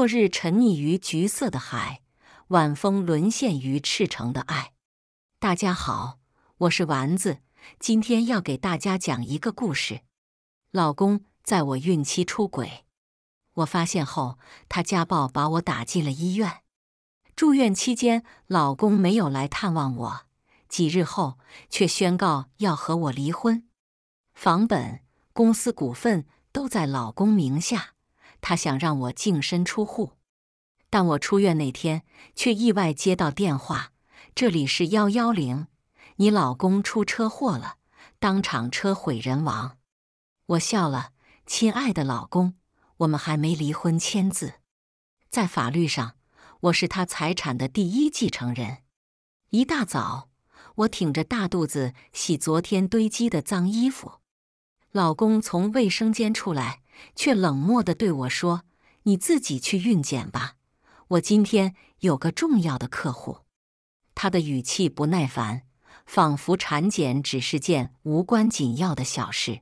落日沉溺于橘色的海，晚风沦陷于赤诚的爱。大家好，我是丸子，今天要给大家讲一个故事。老公在我孕期出轨，我发现后他家暴把我打进了医院。住院期间，老公没有来探望我，几日后却宣告要和我离婚。房本、公司股份都在老公名下。他想让我净身出户，但我出院那天却意外接到电话：“这里是幺幺零，你老公出车祸了，当场车毁人亡。”我笑了：“亲爱的老公，我们还没离婚签字，在法律上我是他财产的第一继承人。”一大早，我挺着大肚子洗昨天堆积的脏衣服，老公从卫生间出来。却冷漠的对我说：“你自己去孕检吧，我今天有个重要的客户。”她的语气不耐烦，仿佛产检只是件无关紧要的小事。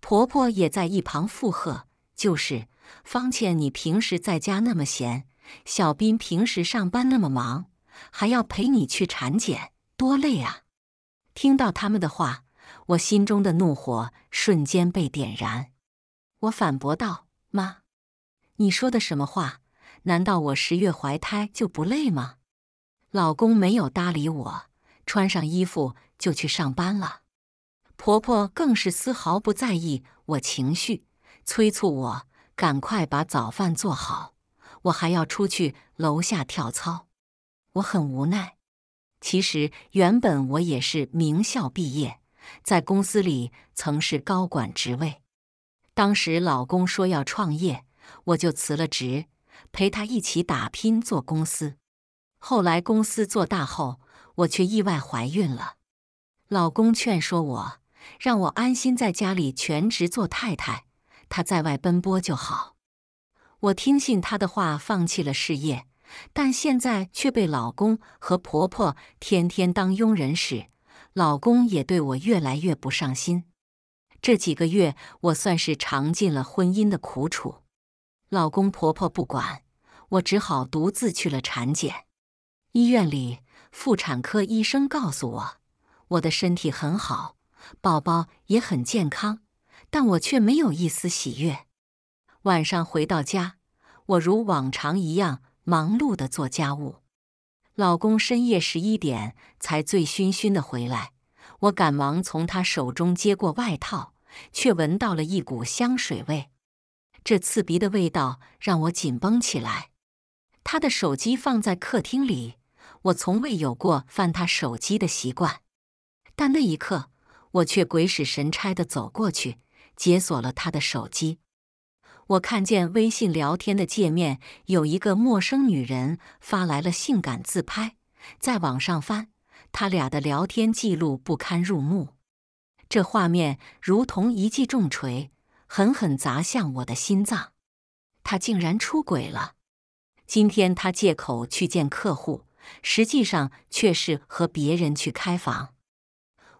婆婆也在一旁附和：“就是，方倩，你平时在家那么闲，小斌平时上班那么忙，还要陪你去产检，多累啊！”听到他们的话，我心中的怒火瞬间被点燃。我反驳道：“妈，你说的什么话？难道我十月怀胎就不累吗？”老公没有搭理我，穿上衣服就去上班了。婆婆更是丝毫不在意我情绪，催促我赶快把早饭做好，我还要出去楼下跳操。我很无奈。其实原本我也是名校毕业，在公司里曾是高管职位。当时老公说要创业，我就辞了职，陪他一起打拼做公司。后来公司做大后，我却意外怀孕了。老公劝说我，让我安心在家里全职做太太，他在外奔波就好。我听信他的话，放弃了事业，但现在却被老公和婆婆天天当佣人使，老公也对我越来越不上心。这几个月，我算是尝尽了婚姻的苦楚。老公婆婆不管我，只好独自去了产检。医院里，妇产科医生告诉我，我的身体很好，宝宝也很健康，但我却没有一丝喜悦。晚上回到家，我如往常一样忙碌的做家务。老公深夜十一点才醉醺醺的回来。我赶忙从他手中接过外套，却闻到了一股香水味。这刺鼻的味道让我紧绷起来。他的手机放在客厅里，我从未有过翻他手机的习惯，但那一刻，我却鬼使神差地走过去，解锁了他的手机。我看见微信聊天的界面有一个陌生女人发来了性感自拍，在往上翻。他俩的聊天记录不堪入目，这画面如同一记重锤，狠狠砸向我的心脏。他竟然出轨了！今天他借口去见客户，实际上却是和别人去开房。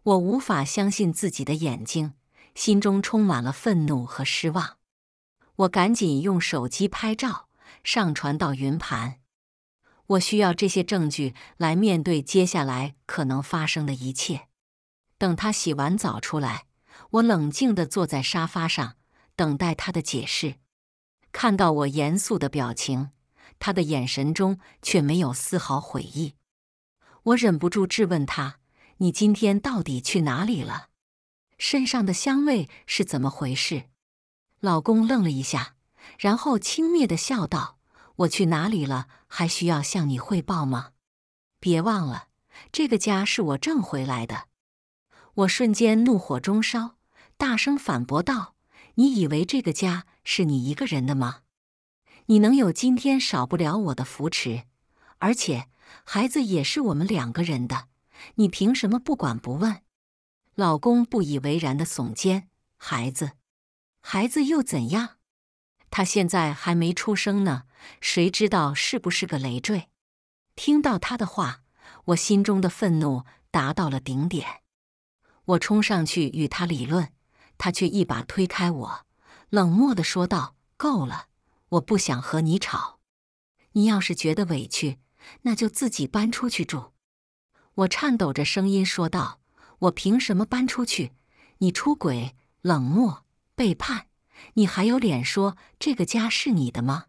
我无法相信自己的眼睛，心中充满了愤怒和失望。我赶紧用手机拍照，上传到云盘。我需要这些证据来面对接下来可能发生的一切。等他洗完澡出来，我冷静地坐在沙发上等待他的解释。看到我严肃的表情，他的眼神中却没有丝毫悔意。我忍不住质问他：“你今天到底去哪里了？身上的香味是怎么回事？”老公愣了一下，然后轻蔑地笑道：“我去哪里了？”还需要向你汇报吗？别忘了，这个家是我挣回来的。我瞬间怒火中烧，大声反驳道：“你以为这个家是你一个人的吗？你能有今天，少不了我的扶持。而且，孩子也是我们两个人的，你凭什么不管不问？”老公不以为然的耸肩：“孩子，孩子又怎样？”他现在还没出生呢，谁知道是不是个累赘？听到他的话，我心中的愤怒达到了顶点。我冲上去与他理论，他却一把推开我，冷漠的说道：“够了，我不想和你吵。你要是觉得委屈，那就自己搬出去住。”我颤抖着声音说道：“我凭什么搬出去？你出轨、冷漠、背叛。”你还有脸说这个家是你的吗？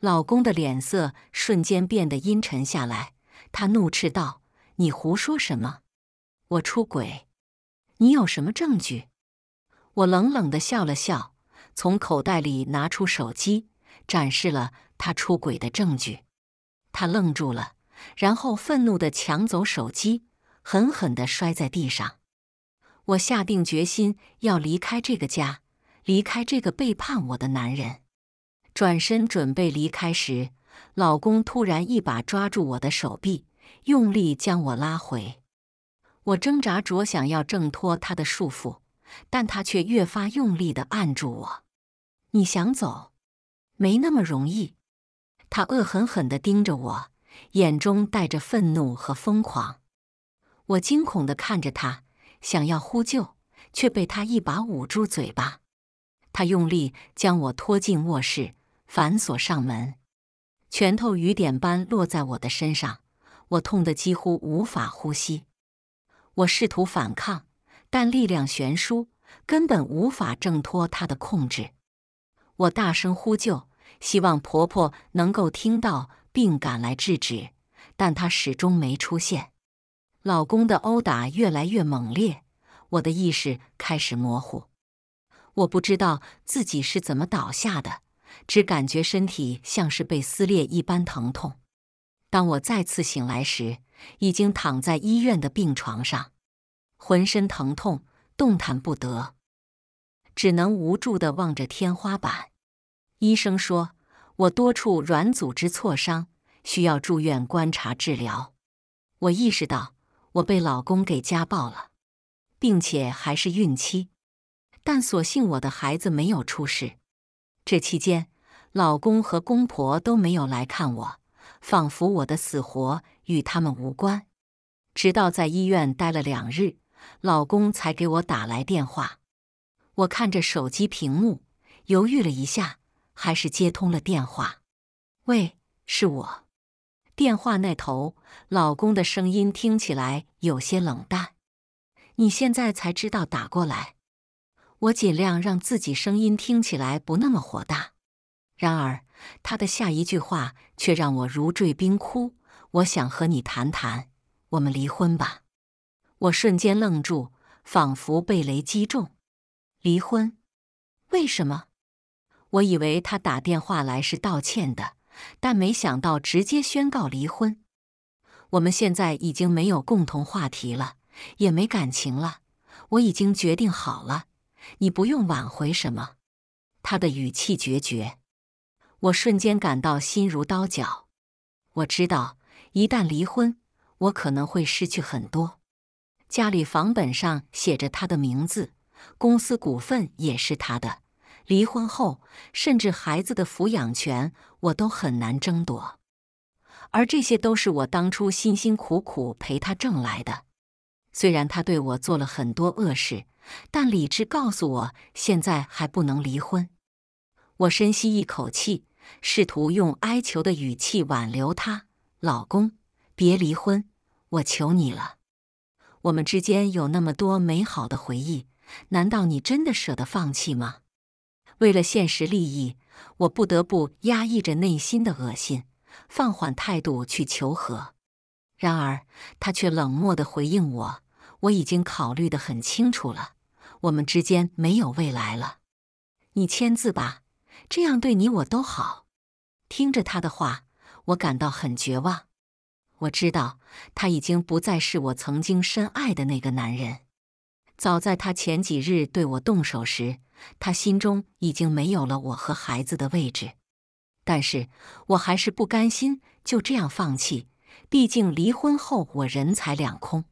老公的脸色瞬间变得阴沉下来，他怒斥道：“你胡说什么？我出轨？你有什么证据？”我冷冷的笑了笑，从口袋里拿出手机，展示了他出轨的证据。他愣住了，然后愤怒的抢走手机，狠狠的摔在地上。我下定决心要离开这个家。离开这个背叛我的男人，转身准备离开时，老公突然一把抓住我的手臂，用力将我拉回。我挣扎着想要挣脱他的束缚，但他却越发用力的按住我。你想走？没那么容易！他恶狠狠的盯着我，眼中带着愤怒和疯狂。我惊恐的看着他，想要呼救，却被他一把捂住嘴巴。他用力将我拖进卧室，反锁上门，拳头雨点般落在我的身上，我痛得几乎无法呼吸。我试图反抗，但力量悬殊，根本无法挣脱他的控制。我大声呼救，希望婆婆能够听到并赶来制止，但她始终没出现。老公的殴打越来越猛烈，我的意识开始模糊。我不知道自己是怎么倒下的，只感觉身体像是被撕裂一般疼痛。当我再次醒来时，已经躺在医院的病床上，浑身疼痛，动弹不得，只能无助地望着天花板。医生说我多处软组织挫伤，需要住院观察治疗。我意识到我被老公给家暴了，并且还是孕期。但所幸我的孩子没有出事。这期间，老公和公婆都没有来看我，仿佛我的死活与他们无关。直到在医院待了两日，老公才给我打来电话。我看着手机屏幕，犹豫了一下，还是接通了电话。“喂，是我。”电话那头，老公的声音听起来有些冷淡。“你现在才知道打过来？”我尽量让自己声音听起来不那么火大，然而他的下一句话却让我如坠冰窟：“我想和你谈谈，我们离婚吧。”我瞬间愣住，仿佛被雷击中。离婚？为什么？我以为他打电话来是道歉的，但没想到直接宣告离婚。我们现在已经没有共同话题了，也没感情了。我已经决定好了。你不用挽回什么，他的语气决绝。我瞬间感到心如刀绞。我知道，一旦离婚，我可能会失去很多。家里房本上写着他的名字，公司股份也是他的。离婚后，甚至孩子的抚养权，我都很难争夺。而这些都是我当初辛辛苦苦陪他挣来的。虽然他对我做了很多恶事，但理智告诉我，现在还不能离婚。我深吸一口气，试图用哀求的语气挽留他：“老公，别离婚，我求你了。我们之间有那么多美好的回忆，难道你真的舍得放弃吗？”为了现实利益，我不得不压抑着内心的恶心，放缓态度去求和。然而，他却冷漠地回应我：“我已经考虑得很清楚了，我们之间没有未来了。你签字吧，这样对你我都好。”听着他的话，我感到很绝望。我知道他已经不再是我曾经深爱的那个男人。早在他前几日对我动手时，他心中已经没有了我和孩子的位置。但是我还是不甘心就这样放弃。毕竟离婚后我人财两空，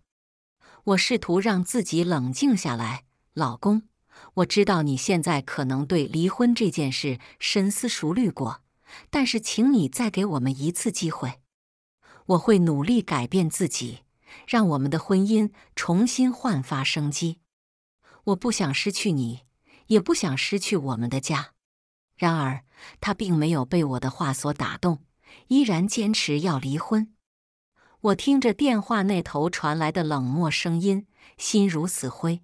我试图让自己冷静下来。老公，我知道你现在可能对离婚这件事深思熟虑过，但是请你再给我们一次机会。我会努力改变自己，让我们的婚姻重新焕发生机。我不想失去你，也不想失去我们的家。然而，他并没有被我的话所打动，依然坚持要离婚。我听着电话那头传来的冷漠声音，心如死灰。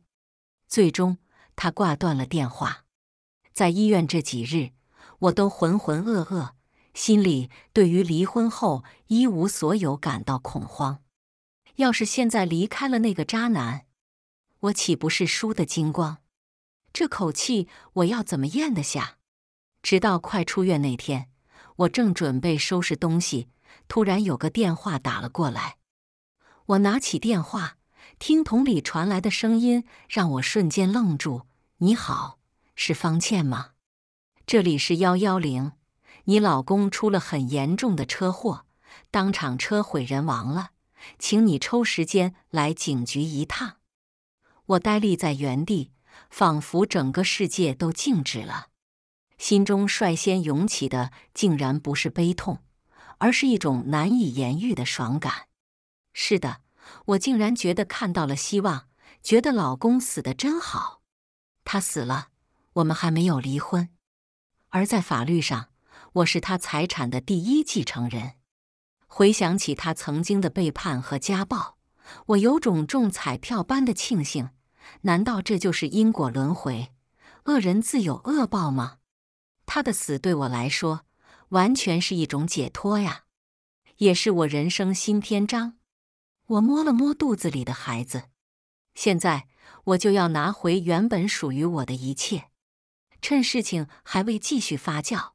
最终，他挂断了电话。在医院这几日，我都浑浑噩噩，心里对于离婚后一无所有感到恐慌。要是现在离开了那个渣男，我岂不是输得精光？这口气我要怎么咽得下？直到快出院那天，我正准备收拾东西。突然有个电话打了过来，我拿起电话，听筒里传来的声音让我瞬间愣住。“你好，是方倩吗？这里是幺幺零，你老公出了很严重的车祸，当场车毁人亡了，请你抽时间来警局一趟。”我呆立在原地，仿佛整个世界都静止了，心中率先涌起的竟然不是悲痛。而是一种难以言喻的爽感。是的，我竟然觉得看到了希望，觉得老公死的真好。他死了，我们还没有离婚，而在法律上，我是他财产的第一继承人。回想起他曾经的背叛和家暴，我有种中彩票般的庆幸。难道这就是因果轮回，恶人自有恶报吗？他的死对我来说。完全是一种解脱呀，也是我人生新篇章。我摸了摸肚子里的孩子，现在我就要拿回原本属于我的一切。趁事情还未继续发酵，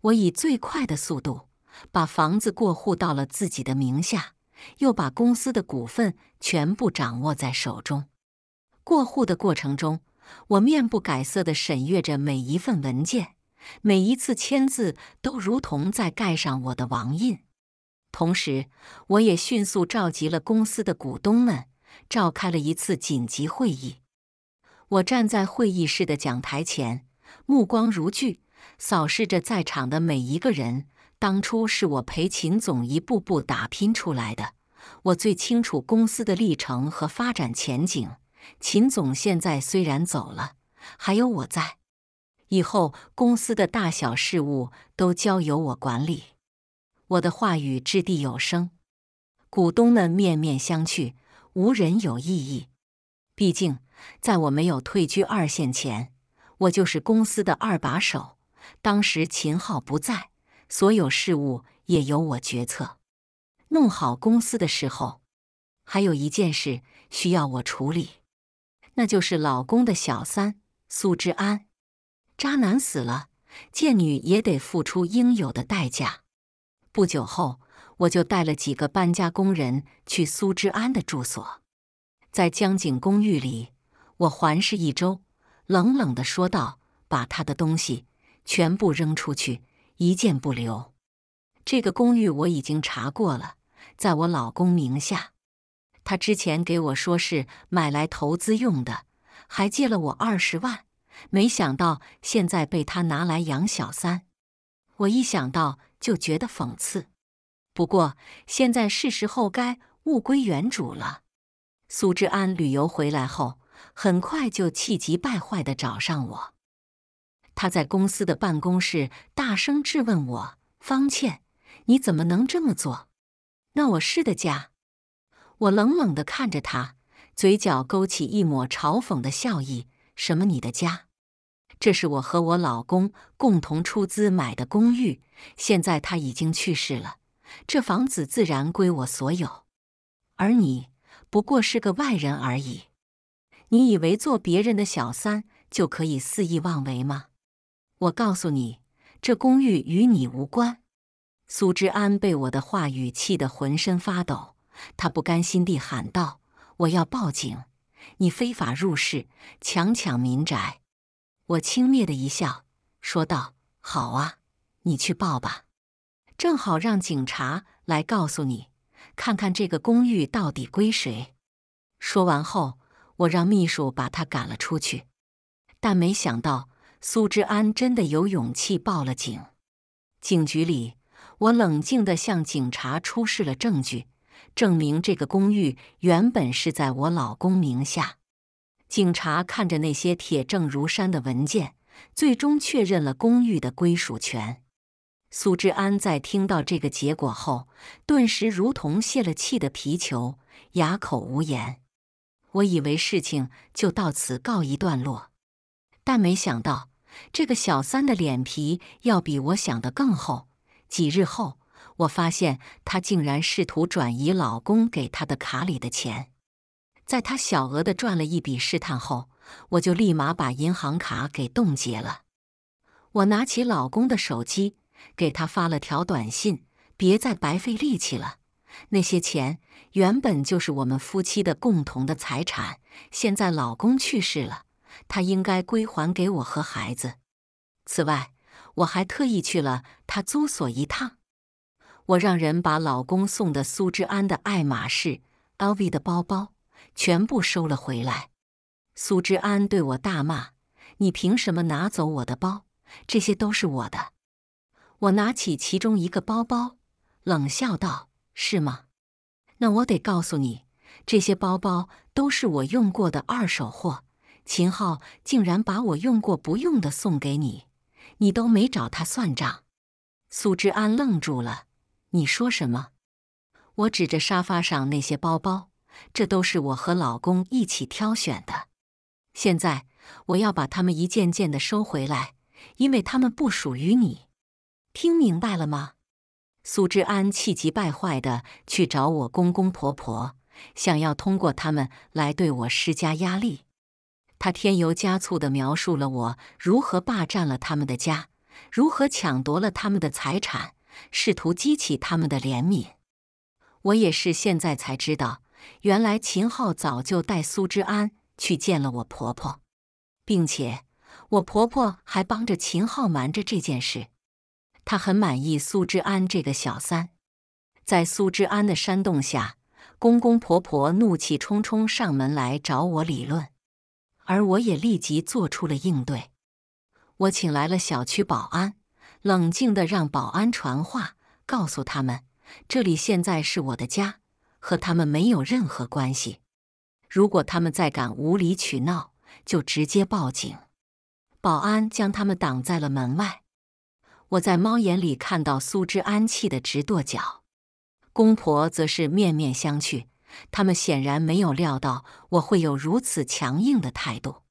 我以最快的速度把房子过户到了自己的名下，又把公司的股份全部掌握在手中。过户的过程中，我面不改色的审阅着每一份文件。每一次签字都如同在盖上我的王印，同时，我也迅速召集了公司的股东们，召开了一次紧急会议。我站在会议室的讲台前，目光如炬，扫视着在场的每一个人。当初是我陪秦总一步步打拼出来的，我最清楚公司的历程和发展前景。秦总现在虽然走了，还有我在。以后公司的大小事务都交由我管理，我的话语掷地有声。股东们面面相觑，无人有异议。毕竟在我没有退居二线前，我就是公司的二把手。当时秦昊不在，所有事务也由我决策。弄好公司的时候，还有一件事需要我处理，那就是老公的小三苏之安。渣男死了，贱女也得付出应有的代价。不久后，我就带了几个搬家工人去苏之安的住所，在江景公寓里，我环视一周，冷冷地说道：“把他的东西全部扔出去，一件不留。这个公寓我已经查过了，在我老公名下。他之前给我说是买来投资用的，还借了我二十万。”没想到现在被他拿来养小三，我一想到就觉得讽刺。不过现在是时候该物归原主了。苏志安旅游回来后，很快就气急败坏的找上我。他在公司的办公室大声质问我：“方倩，你怎么能这么做？”“那我是的家。”我冷冷地看着他，嘴角勾起一抹嘲讽的笑意。“什么你的家？”这是我和我老公共同出资买的公寓，现在他已经去世了，这房子自然归我所有。而你不过是个外人而已，你以为做别人的小三就可以肆意妄为吗？我告诉你，这公寓与你无关。苏之安被我的话语气得浑身发抖，他不甘心地喊道：“我要报警！你非法入室，强抢民宅！”我轻蔑的一笑，说道：“好啊，你去报吧，正好让警察来告诉你，看看这个公寓到底归谁。”说完后，我让秘书把他赶了出去。但没想到，苏之安真的有勇气报了警。警局里，我冷静的向警察出示了证据，证明这个公寓原本是在我老公名下。警察看着那些铁证如山的文件，最终确认了公寓的归属权。苏志安在听到这个结果后，顿时如同泄了气的皮球，哑口无言。我以为事情就到此告一段落，但没想到这个小三的脸皮要比我想的更厚。几日后，我发现她竟然试图转移老公给她的卡里的钱。在他小额的赚了一笔试探后，我就立马把银行卡给冻结了。我拿起老公的手机，给他发了条短信：“别再白费力气了，那些钱原本就是我们夫妻的共同的财产。现在老公去世了，他应该归还给我和孩子。”此外，我还特意去了他租所一趟，我让人把老公送的苏之安的爱马仕、LV 的包包。全部收了回来，苏之安对我大骂：“你凭什么拿走我的包？这些都是我的！”我拿起其中一个包包，冷笑道：“是吗？那我得告诉你，这些包包都是我用过的二手货。秦昊竟然把我用过不用的送给你，你都没找他算账。”苏之安愣住了：“你说什么？”我指着沙发上那些包包。这都是我和老公一起挑选的。现在我要把他们一件件的收回来，因为他们不属于你。听明白了吗？苏之安气急败坏的去找我公公婆婆，想要通过他们来对我施加压力。他添油加醋的描述了我如何霸占了他们的家，如何抢夺了他们的财产，试图激起他们的怜悯。我也是现在才知道。原来秦昊早就带苏之安去见了我婆婆，并且我婆婆还帮着秦昊瞒着这件事。她很满意苏之安这个小三。在苏之安的煽动下，公公婆婆怒气冲冲上门来找我理论，而我也立即做出了应对。我请来了小区保安，冷静的让保安传话，告诉他们这里现在是我的家。和他们没有任何关系。如果他们再敢无理取闹，就直接报警。保安将他们挡在了门外。我在猫眼里看到苏之安气得直跺脚，公婆则是面面相觑。他们显然没有料到我会有如此强硬的态度。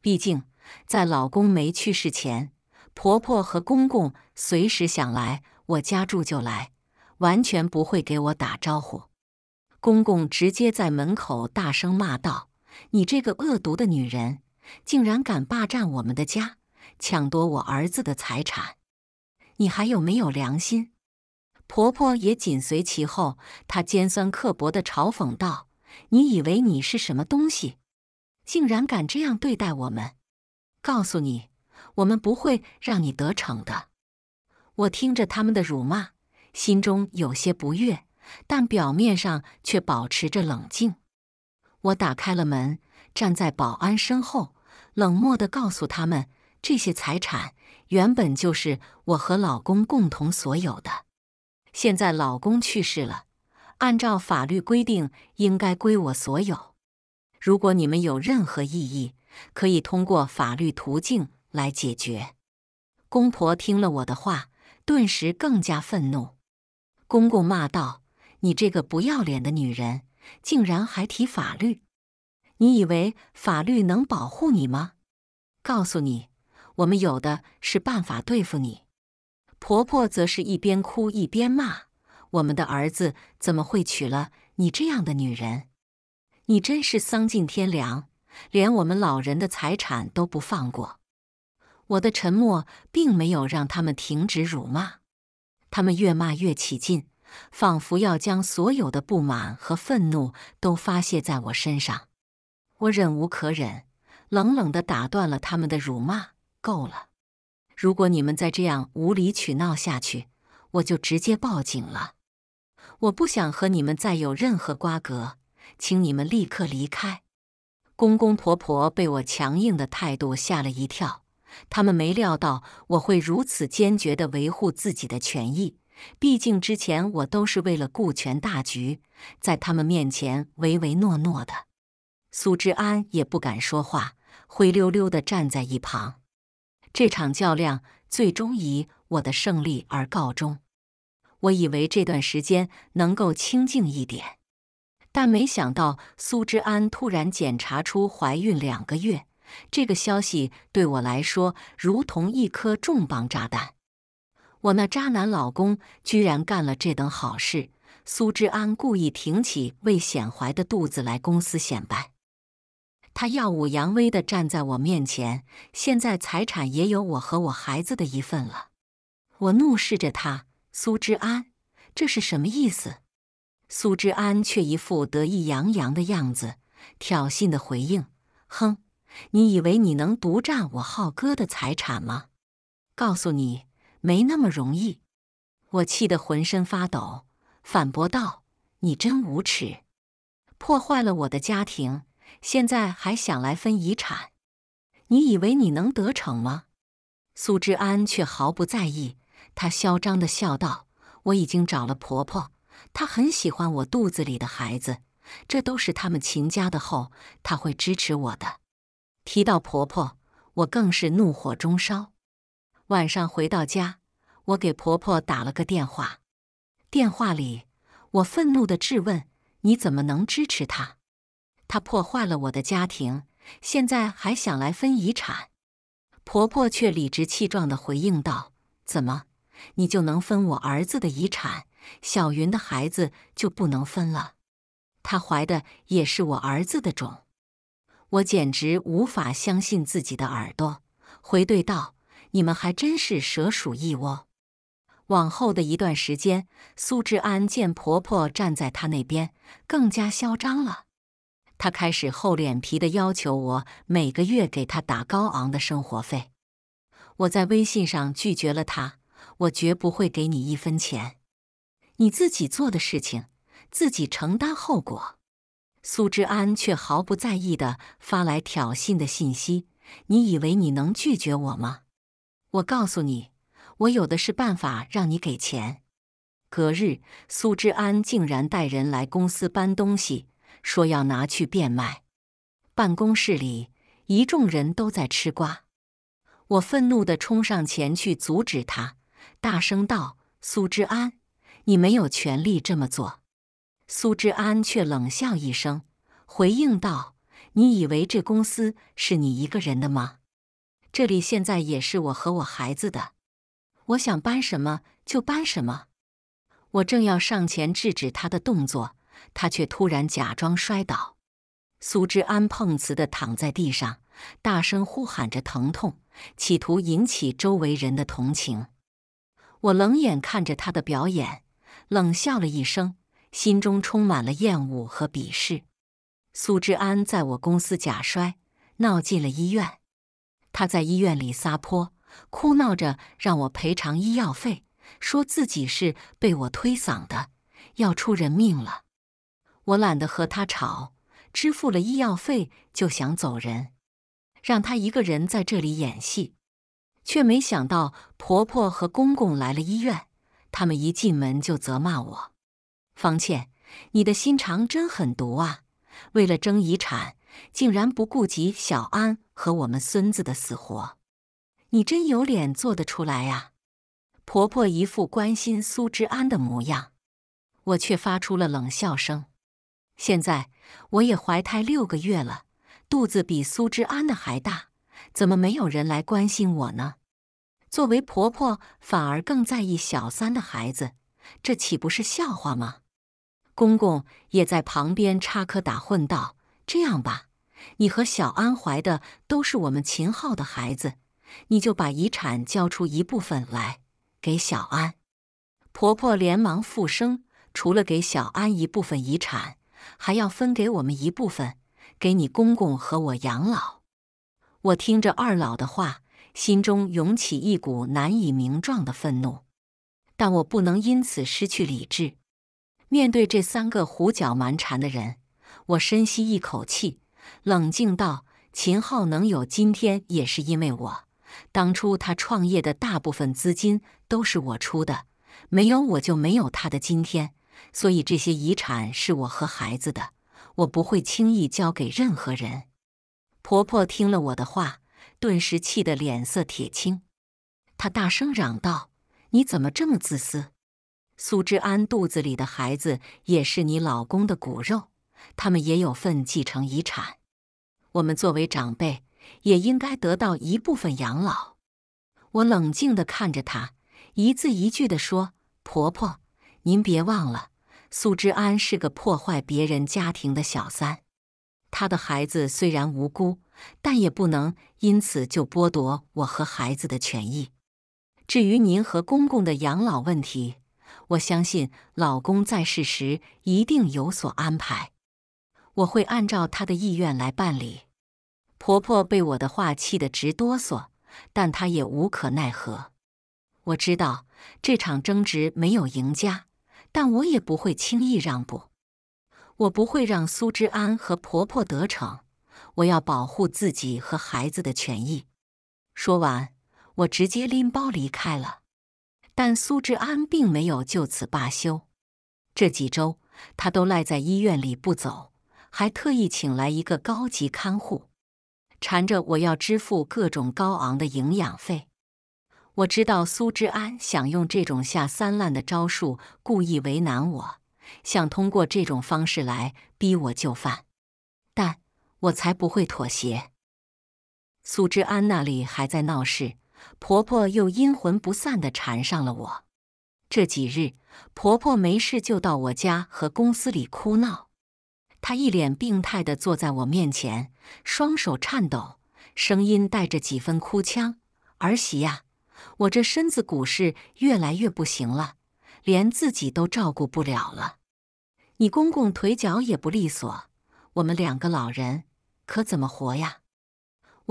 毕竟，在老公没去世前，婆婆和公公随时想来我家住就来，完全不会给我打招呼。公公直接在门口大声骂道：“你这个恶毒的女人，竟然敢霸占我们的家，抢夺我儿子的财产，你还有没有良心？”婆婆也紧随其后，她尖酸刻薄的嘲讽道：“你以为你是什么东西？竟然敢这样对待我们！告诉你，我们不会让你得逞的！”我听着他们的辱骂，心中有些不悦。但表面上却保持着冷静。我打开了门，站在保安身后，冷漠地告诉他们：“这些财产原本就是我和老公共同所有的，现在老公去世了，按照法律规定应该归我所有。如果你们有任何异议，可以通过法律途径来解决。”公婆听了我的话，顿时更加愤怒。公公骂道。你这个不要脸的女人，竟然还提法律！你以为法律能保护你吗？告诉你，我们有的是办法对付你。婆婆则是一边哭一边骂：“我们的儿子怎么会娶了你这样的女人？你真是丧尽天良，连我们老人的财产都不放过！”我的沉默并没有让他们停止辱骂，他们越骂越起劲。仿佛要将所有的不满和愤怒都发泄在我身上，我忍无可忍，冷冷地打断了他们的辱骂：“够了！如果你们再这样无理取闹下去，我就直接报警了。我不想和你们再有任何瓜葛，请你们立刻离开。”公公婆婆被我强硬的态度吓了一跳，他们没料到我会如此坚决地维护自己的权益。毕竟之前我都是为了顾全大局，在他们面前唯唯诺诺的，苏之安也不敢说话，灰溜溜的站在一旁。这场较量最终以我的胜利而告终。我以为这段时间能够清静一点，但没想到苏之安突然检查出怀孕两个月，这个消息对我来说如同一颗重磅炸弹。我那渣男老公居然干了这等好事！苏之安故意挺起未显怀的肚子来公司显摆，他耀武扬威的站在我面前。现在财产也有我和我孩子的一份了。我怒视着他，苏之安，这是什么意思？苏之安却一副得意洋洋的样子，挑衅的回应：“哼，你以为你能独占我浩哥的财产吗？告诉你。”没那么容易！我气得浑身发抖，反驳道：“你真无耻，破坏了我的家庭，现在还想来分遗产？你以为你能得逞吗？”苏之安却毫不在意，他嚣张地笑道：“我已经找了婆婆，她很喜欢我肚子里的孩子，这都是他们秦家的后，她会支持我的。”提到婆婆，我更是怒火中烧。晚上回到家，我给婆婆打了个电话。电话里，我愤怒的质问：“你怎么能支持他？他破坏了我的家庭，现在还想来分遗产？”婆婆却理直气壮的回应道：“怎么，你就能分我儿子的遗产？小云的孩子就不能分了？她怀的也是我儿子的种。”我简直无法相信自己的耳朵，回对道。你们还真是蛇鼠一窝。往后的一段时间，苏志安见婆婆站在他那边，更加嚣张了。他开始厚脸皮的要求我每个月给他打高昂的生活费。我在微信上拒绝了他，我绝不会给你一分钱。你自己做的事情，自己承担后果。苏志安却毫不在意的发来挑衅的信息：“你以为你能拒绝我吗？”我告诉你，我有的是办法让你给钱。隔日，苏之安竟然带人来公司搬东西，说要拿去变卖。办公室里一众人都在吃瓜，我愤怒的冲上前去阻止他，大声道：“苏之安，你没有权利这么做。”苏之安却冷笑一声，回应道：“你以为这公司是你一个人的吗？”这里现在也是我和我孩子的，我想搬什么就搬什么。我正要上前制止他的动作，他却突然假装摔倒，苏之安碰瓷的躺在地上，大声呼喊着疼痛，企图引起周围人的同情。我冷眼看着他的表演，冷笑了一声，心中充满了厌恶和鄙视。苏之安在我公司假摔，闹进了医院。他在医院里撒泼，哭闹着让我赔偿医药费，说自己是被我推搡的，要出人命了。我懒得和他吵，支付了医药费就想走人，让他一个人在这里演戏。却没想到婆婆和公公来了医院，他们一进门就责骂我：“方倩，你的心肠真狠毒啊！为了争遗产。”竟然不顾及小安和我们孙子的死活，你真有脸做得出来呀！婆婆一副关心苏之安的模样，我却发出了冷笑声。现在我也怀胎六个月了，肚子比苏之安的还大，怎么没有人来关心我呢？作为婆婆，反而更在意小三的孩子，这岂不是笑话吗？公公也在旁边插科打诨道：“这样吧。”你和小安怀的都是我们秦昊的孩子，你就把遗产交出一部分来给小安。婆婆连忙附声，除了给小安一部分遗产，还要分给我们一部分，给你公公和我养老。我听着二老的话，心中涌起一股难以名状的愤怒，但我不能因此失去理智。面对这三个胡搅蛮缠的人，我深吸一口气。冷静道：“秦昊能有今天，也是因为我当初他创业的大部分资金都是我出的，没有我就没有他的今天。所以这些遗产是我和孩子的，我不会轻易交给任何人。”婆婆听了我的话，顿时气得脸色铁青，她大声嚷道：“你怎么这么自私？苏之安肚子里的孩子也是你老公的骨肉，他们也有份继承遗产。”我们作为长辈，也应该得到一部分养老。我冷静的看着他，一字一句的说：“婆婆，您别忘了，苏之安是个破坏别人家庭的小三。他的孩子虽然无辜，但也不能因此就剥夺我和孩子的权益。至于您和公公的养老问题，我相信老公在世时一定有所安排，我会按照他的意愿来办理。”婆婆被我的话气得直哆嗦，但她也无可奈何。我知道这场争执没有赢家，但我也不会轻易让步。我不会让苏之安和婆婆得逞，我要保护自己和孩子的权益。说完，我直接拎包离开了。但苏之安并没有就此罢休，这几周他都赖在医院里不走，还特意请来一个高级看护。缠着我要支付各种高昂的营养费，我知道苏之安想用这种下三滥的招数，故意为难我，想通过这种方式来逼我就范，但我才不会妥协。苏之安那里还在闹事，婆婆又阴魂不散的缠上了我。这几日，婆婆没事就到我家和公司里哭闹。他一脸病态的坐在我面前，双手颤抖，声音带着几分哭腔：“儿媳呀，我这身子骨是越来越不行了，连自己都照顾不了了。你公公腿脚也不利索，我们两个老人可怎么活呀？”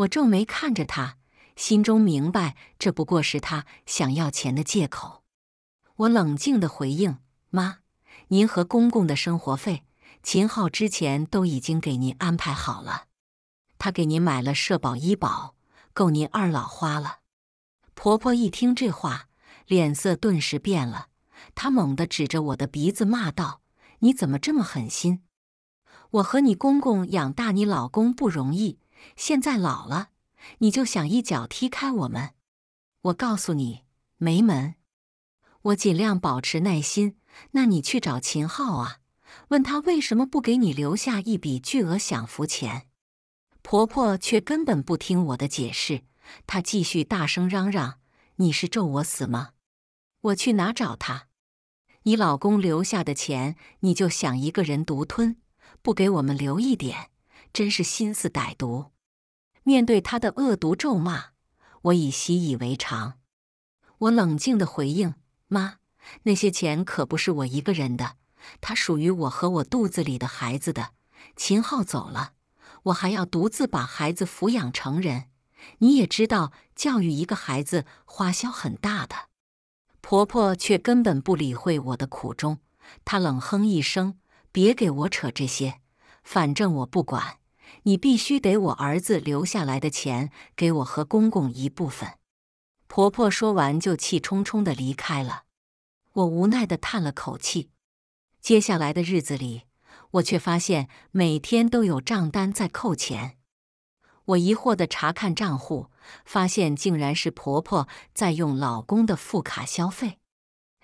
我皱眉看着他，心中明白这不过是他想要钱的借口。我冷静的回应：“妈，您和公公的生活费。”秦昊之前都已经给您安排好了，他给您买了社保、医保，够您二老花了。婆婆一听这话，脸色顿时变了，她猛地指着我的鼻子骂道：“你怎么这么狠心？我和你公公养大你老公不容易，现在老了，你就想一脚踢开我们？我告诉你，没门！我尽量保持耐心，那你去找秦昊啊。”问她为什么不给你留下一笔巨额享福钱，婆婆却根本不听我的解释。她继续大声嚷嚷：“你是咒我死吗？我去哪找他？你老公留下的钱，你就想一个人独吞，不给我们留一点，真是心思歹毒！”面对她的恶毒咒骂，我已习以为常。我冷静地回应：“妈，那些钱可不是我一个人的。”他属于我和我肚子里的孩子的。秦昊走了，我还要独自把孩子抚养成人。你也知道，教育一个孩子花销很大的。婆婆却根本不理会我的苦衷，她冷哼一声：“别给我扯这些，反正我不管。你必须得我儿子留下来的钱给我和公公一部分。”婆婆说完，就气冲冲的离开了。我无奈的叹了口气。接下来的日子里，我却发现每天都有账单在扣钱。我疑惑地查看账户，发现竟然是婆婆在用老公的副卡消费。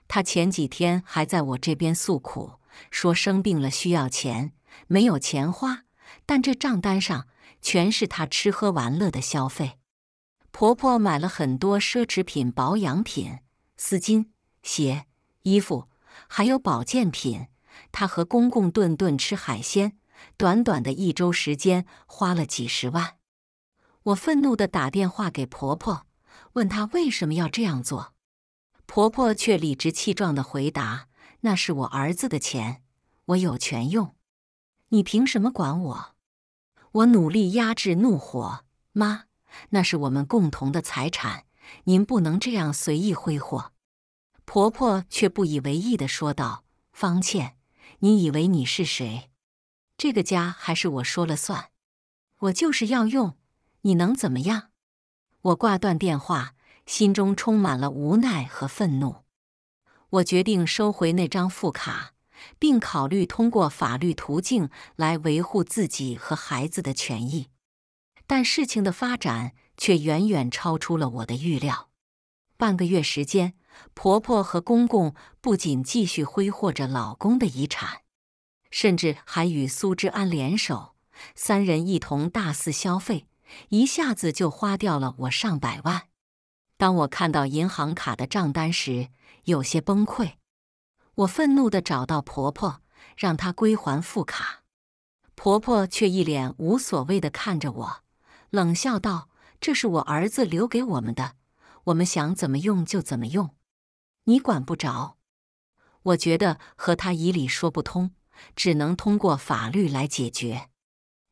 她前几天还在我这边诉苦，说生病了需要钱，没有钱花。但这账单上全是她吃喝玩乐的消费。婆婆买了很多奢侈品、保养品、丝巾、鞋、衣服，还有保健品。她和公公顿顿吃海鲜，短短的一周时间花了几十万。我愤怒地打电话给婆婆，问她为什么要这样做。婆婆却理直气壮地回答：“那是我儿子的钱，我有权用。你凭什么管我？”我努力压制怒火：“妈，那是我们共同的财产，您不能这样随意挥霍。”婆婆却不以为意地说道：“方倩。”你以为你是谁？这个家还是我说了算。我就是要用，你能怎么样？我挂断电话，心中充满了无奈和愤怒。我决定收回那张副卡，并考虑通过法律途径来维护自己和孩子的权益。但事情的发展却远远超出了我的预料。半个月时间。婆婆和公公不仅继续挥霍着老公的遗产，甚至还与苏之安联手，三人一同大肆消费，一下子就花掉了我上百万。当我看到银行卡的账单时，有些崩溃。我愤怒地找到婆婆，让她归还副卡，婆婆却一脸无所谓的看着我，冷笑道：“这是我儿子留给我们的，我们想怎么用就怎么用。”你管不着，我觉得和他以理说不通，只能通过法律来解决。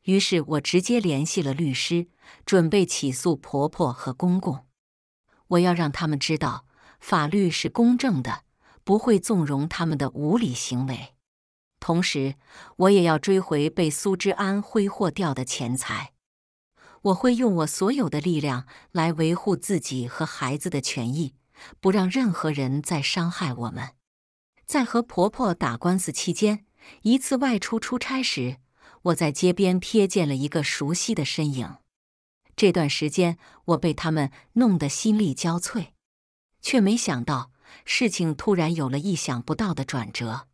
于是我直接联系了律师，准备起诉婆婆和公公。我要让他们知道，法律是公正的，不会纵容他们的无理行为。同时，我也要追回被苏之安挥霍掉的钱财。我会用我所有的力量来维护自己和孩子的权益。不让任何人再伤害我们。在和婆婆打官司期间，一次外出出差时，我在街边瞥见了一个熟悉的身影。这段时间，我被他们弄得心力交瘁，却没想到事情突然有了意想不到的转折。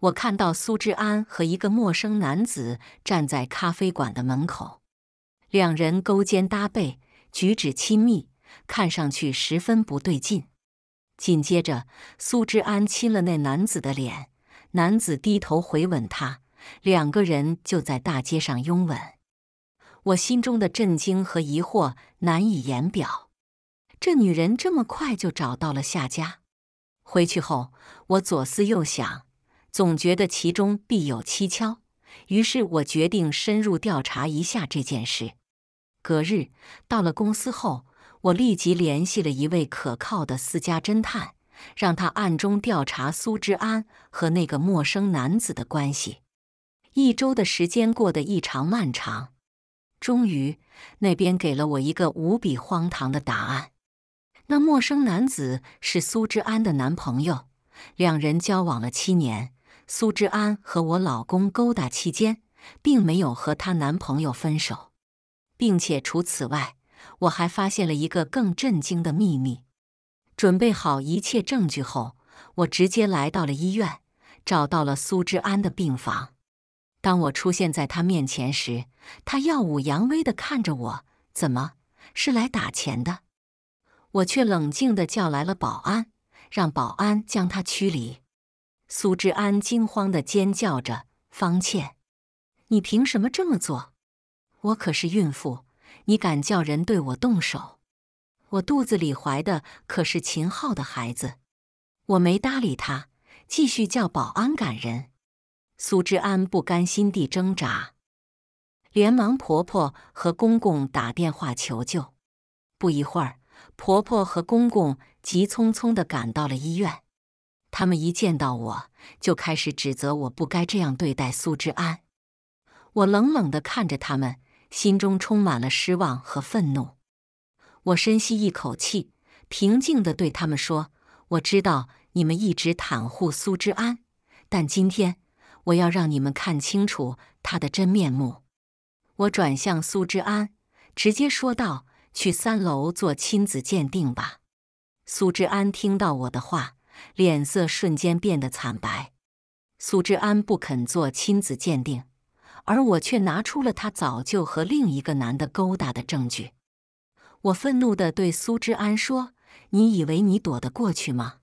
我看到苏之安和一个陌生男子站在咖啡馆的门口，两人勾肩搭背，举止亲密。看上去十分不对劲。紧接着，苏之安亲了那男子的脸，男子低头回吻她，两个人就在大街上拥吻。我心中的震惊和疑惑难以言表。这女人这么快就找到了下家。回去后，我左思右想，总觉得其中必有蹊跷。于是我决定深入调查一下这件事。隔日到了公司后。我立即联系了一位可靠的私家侦探，让他暗中调查苏之安和那个陌生男子的关系。一周的时间过得异常漫长，终于那边给了我一个无比荒唐的答案：那陌生男子是苏之安的男朋友，两人交往了七年。苏之安和我老公勾搭期间，并没有和她男朋友分手，并且除此外。我还发现了一个更震惊的秘密。准备好一切证据后，我直接来到了医院，找到了苏之安的病房。当我出现在他面前时，他耀武扬威地看着我：“怎么，是来打钱的？”我却冷静地叫来了保安，让保安将他驱离。苏之安惊慌地尖叫着：“方倩，你凭什么这么做？我可是孕妇！”你敢叫人对我动手？我肚子里怀的可是秦昊的孩子！我没搭理他，继续叫保安赶人。苏之安不甘心地挣扎，连忙婆婆和公公打电话求救。不一会儿，婆婆和公公急匆匆的赶到了医院。他们一见到我就开始指责我不该这样对待苏之安。我冷冷地看着他们。心中充满了失望和愤怒。我深吸一口气，平静的对他们说：“我知道你们一直袒护苏之安，但今天我要让你们看清楚他的真面目。”我转向苏之安，直接说道：“去三楼做亲子鉴定吧。”苏之安听到我的话，脸色瞬间变得惨白。苏之安不肯做亲子鉴定。而我却拿出了他早就和另一个男的勾搭的证据。我愤怒地对苏之安说：“你以为你躲得过去吗？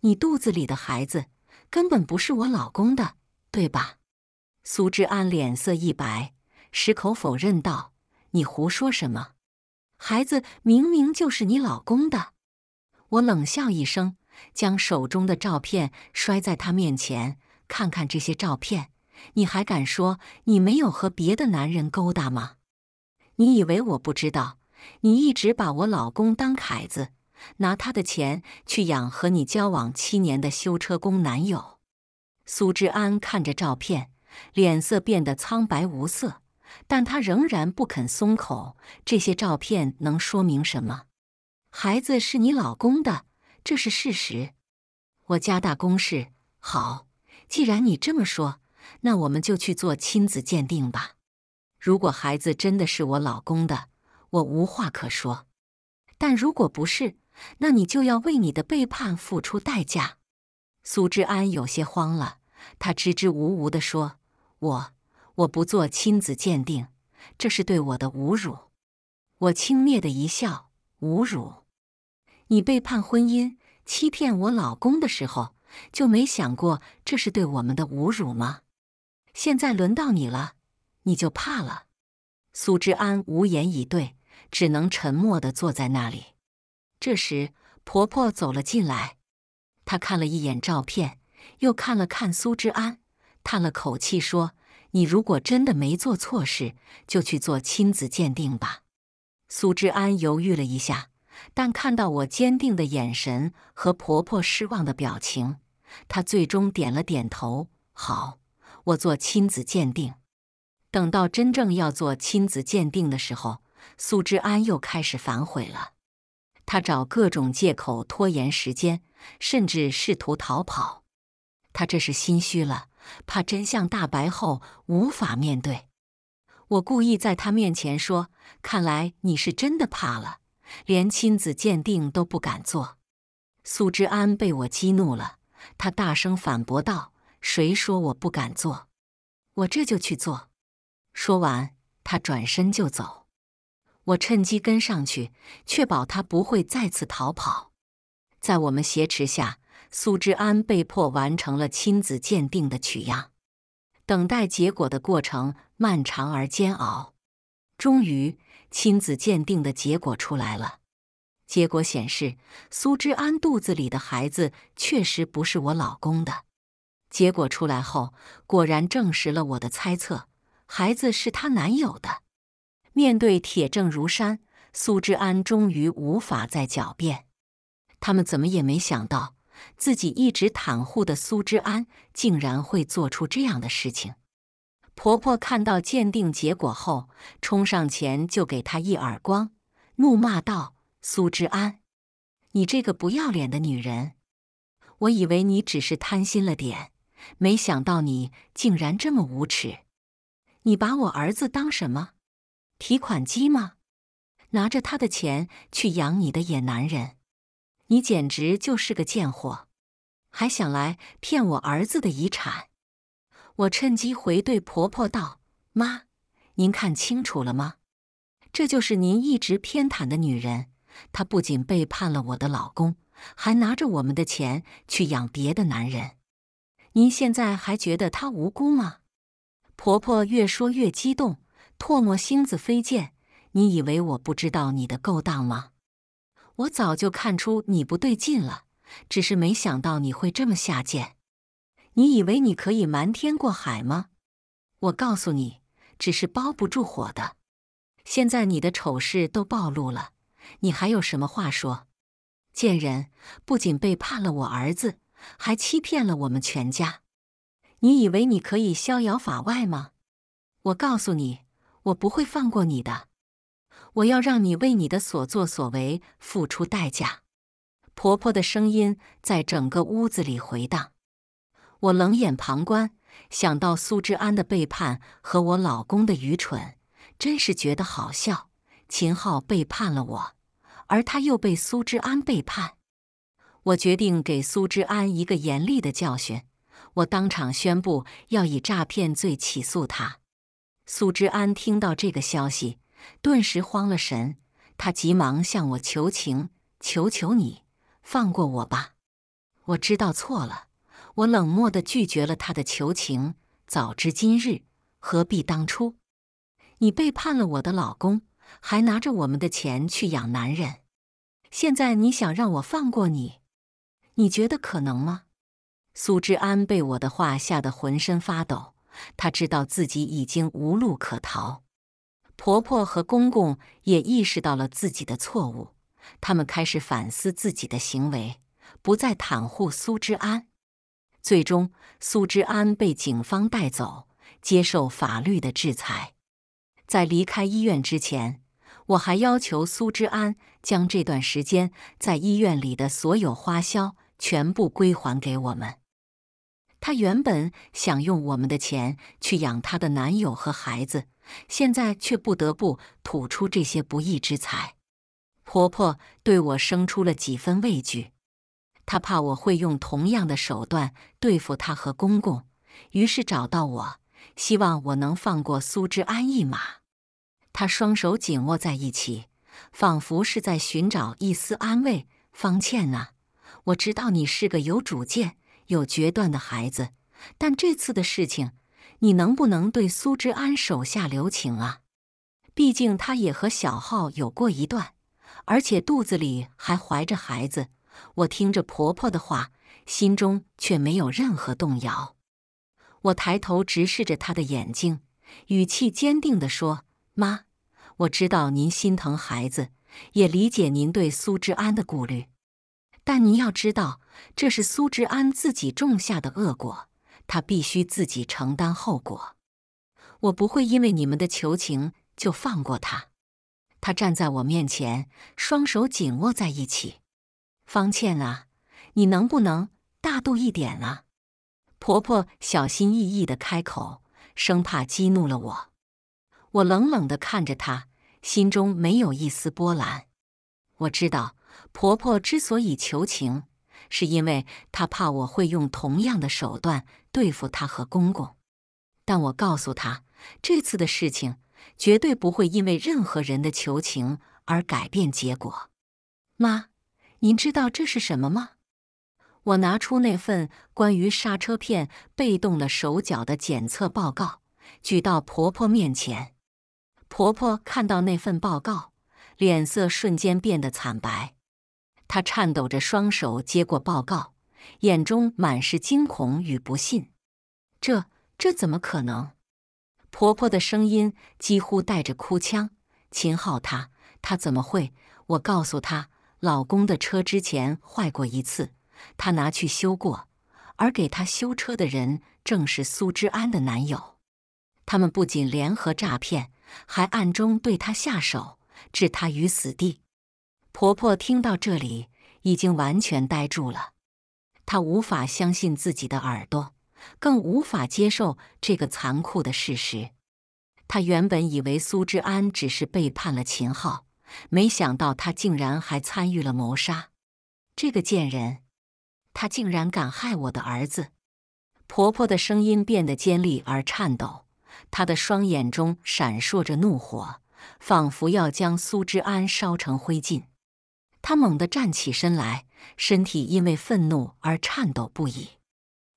你肚子里的孩子根本不是我老公的，对吧？”苏之安脸色一白，矢口否认道：“你胡说什么？孩子明明就是你老公的。”我冷笑一声，将手中的照片摔在他面前：“看看这些照片。”你还敢说你没有和别的男人勾搭吗？你以为我不知道？你一直把我老公当凯子，拿他的钱去养和你交往七年的修车工男友。苏志安看着照片，脸色变得苍白无色，但他仍然不肯松口。这些照片能说明什么？孩子是你老公的，这是事实。我加大攻势。好，既然你这么说。那我们就去做亲子鉴定吧。如果孩子真的是我老公的，我无话可说；但如果不是，那你就要为你的背叛付出代价。苏之安有些慌了，他支支吾吾地说：“我……我不做亲子鉴定，这是对我的侮辱。”我轻蔑的一笑：“侮辱？你背叛婚姻、欺骗我老公的时候，就没想过这是对我们的侮辱吗？”现在轮到你了，你就怕了？苏之安无言以对，只能沉默的坐在那里。这时，婆婆走了进来，她看了一眼照片，又看了看苏之安，叹了口气说：“你如果真的没做错事，就去做亲子鉴定吧。”苏之安犹豫了一下，但看到我坚定的眼神和婆婆失望的表情，她最终点了点头：“好。”我做亲子鉴定，等到真正要做亲子鉴定的时候，苏之安又开始反悔了。他找各种借口拖延时间，甚至试图逃跑。他这是心虚了，怕真相大白后无法面对。我故意在他面前说：“看来你是真的怕了，连亲子鉴定都不敢做。”苏之安被我激怒了，他大声反驳道。谁说我不敢做？我这就去做。说完，他转身就走。我趁机跟上去，确保他不会再次逃跑。在我们挟持下，苏之安被迫完成了亲子鉴定的取样。等待结果的过程漫长而煎熬。终于，亲子鉴定的结果出来了。结果显示，苏之安肚子里的孩子确实不是我老公的。结果出来后，果然证实了我的猜测，孩子是她男友的。面对铁证如山，苏之安终于无法再狡辩。他们怎么也没想到，自己一直袒护的苏之安，竟然会做出这样的事情。婆婆看到鉴定结果后，冲上前就给她一耳光，怒骂道：“苏之安，你这个不要脸的女人！我以为你只是贪心了点。”没想到你竟然这么无耻！你把我儿子当什么？提款机吗？拿着他的钱去养你的野男人？你简直就是个贱货！还想来骗我儿子的遗产？我趁机回对婆婆道：“妈，您看清楚了吗？这就是您一直偏袒的女人。她不仅背叛了我的老公，还拿着我们的钱去养别的男人。”您现在还觉得她无辜吗？婆婆越说越激动，唾沫星子飞溅。你以为我不知道你的勾当吗？我早就看出你不对劲了，只是没想到你会这么下贱。你以为你可以瞒天过海吗？我告诉你，只是包不住火的。现在你的丑事都暴露了，你还有什么话说？贱人，不仅背叛了我儿子。还欺骗了我们全家！你以为你可以逍遥法外吗？我告诉你，我不会放过你的！我要让你为你的所作所为付出代价！婆婆的声音在整个屋子里回荡。我冷眼旁观，想到苏之安的背叛和我老公的愚蠢，真是觉得好笑。秦昊背叛了我，而他又被苏之安背叛。我决定给苏之安一个严厉的教训。我当场宣布要以诈骗罪起诉他。苏之安听到这个消息，顿时慌了神。他急忙向我求情：“求求你，放过我吧！我知道错了。”我冷漠的拒绝了他的求情。早知今日，何必当初？你背叛了我的老公，还拿着我们的钱去养男人。现在你想让我放过你？你觉得可能吗？苏之安被我的话吓得浑身发抖，他知道自己已经无路可逃。婆婆和公公也意识到了自己的错误，他们开始反思自己的行为，不再袒护苏之安。最终，苏之安被警方带走，接受法律的制裁。在离开医院之前，我还要求苏之安将这段时间在医院里的所有花销。全部归还给我们。她原本想用我们的钱去养她的男友和孩子，现在却不得不吐出这些不义之财。婆婆对我生出了几分畏惧，她怕我会用同样的手段对付她和公公，于是找到我，希望我能放过苏之安一马。她双手紧握在一起，仿佛是在寻找一丝安慰。方倩啊！我知道你是个有主见、有决断的孩子，但这次的事情，你能不能对苏之安手下留情啊？毕竟他也和小浩有过一段，而且肚子里还怀着孩子。我听着婆婆的话，心中却没有任何动摇。我抬头直视着她的眼睛，语气坚定地说：“妈，我知道您心疼孩子，也理解您对苏之安的顾虑。”但你要知道，这是苏之安自己种下的恶果，他必须自己承担后果。我不会因为你们的求情就放过他。他站在我面前，双手紧握在一起。方倩啊，你能不能大度一点啊？婆婆小心翼翼的开口，生怕激怒了我。我冷冷的看着他，心中没有一丝波澜。我知道。婆婆之所以求情，是因为她怕我会用同样的手段对付她和公公。但我告诉她，这次的事情绝对不会因为任何人的求情而改变结果。妈，您知道这是什么吗？我拿出那份关于刹车片被动了手脚的检测报告，举到婆婆面前。婆婆看到那份报告，脸色瞬间变得惨白。她颤抖着双手接过报告，眼中满是惊恐与不信。这这怎么可能？婆婆的声音几乎带着哭腔。秦昊，他他怎么会？我告诉他，老公的车之前坏过一次，他拿去修过，而给他修车的人正是苏之安的男友。他们不仅联合诈骗，还暗中对他下手，置他于死地。婆婆听到这里，已经完全呆住了。她无法相信自己的耳朵，更无法接受这个残酷的事实。她原本以为苏之安只是背叛了秦昊，没想到他竟然还参与了谋杀。这个贱人，他竟然敢害我的儿子！婆婆的声音变得尖利而颤抖，她的双眼中闪烁着怒火，仿佛要将苏之安烧成灰烬。她猛地站起身来，身体因为愤怒而颤抖不已。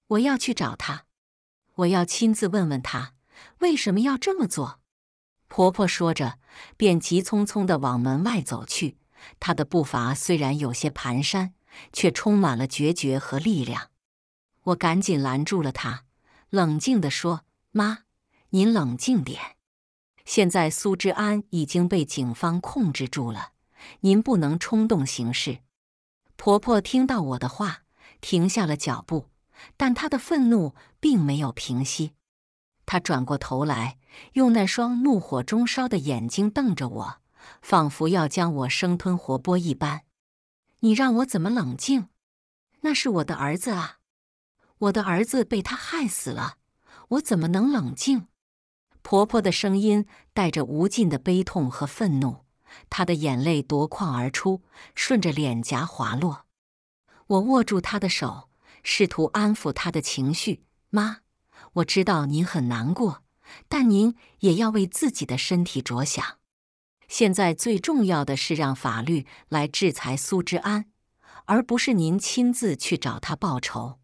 我要去找他，我要亲自问问他为什么要这么做。婆婆说着，便急匆匆地往门外走去。她的步伐虽然有些蹒跚，却充满了决绝和力量。我赶紧拦住了她，冷静地说：“妈，您冷静点。现在苏之安已经被警方控制住了。”您不能冲动行事。婆婆听到我的话，停下了脚步，但她的愤怒并没有平息。她转过头来，用那双怒火中烧的眼睛瞪着我，仿佛要将我生吞活剥一般。你让我怎么冷静？那是我的儿子啊！我的儿子被他害死了，我怎么能冷静？婆婆的声音带着无尽的悲痛和愤怒。他的眼泪夺眶而出，顺着脸颊滑落。我握住他的手，试图安抚他的情绪。妈，我知道您很难过，但您也要为自己的身体着想。现在最重要的是让法律来制裁苏之安，而不是您亲自去找他报仇。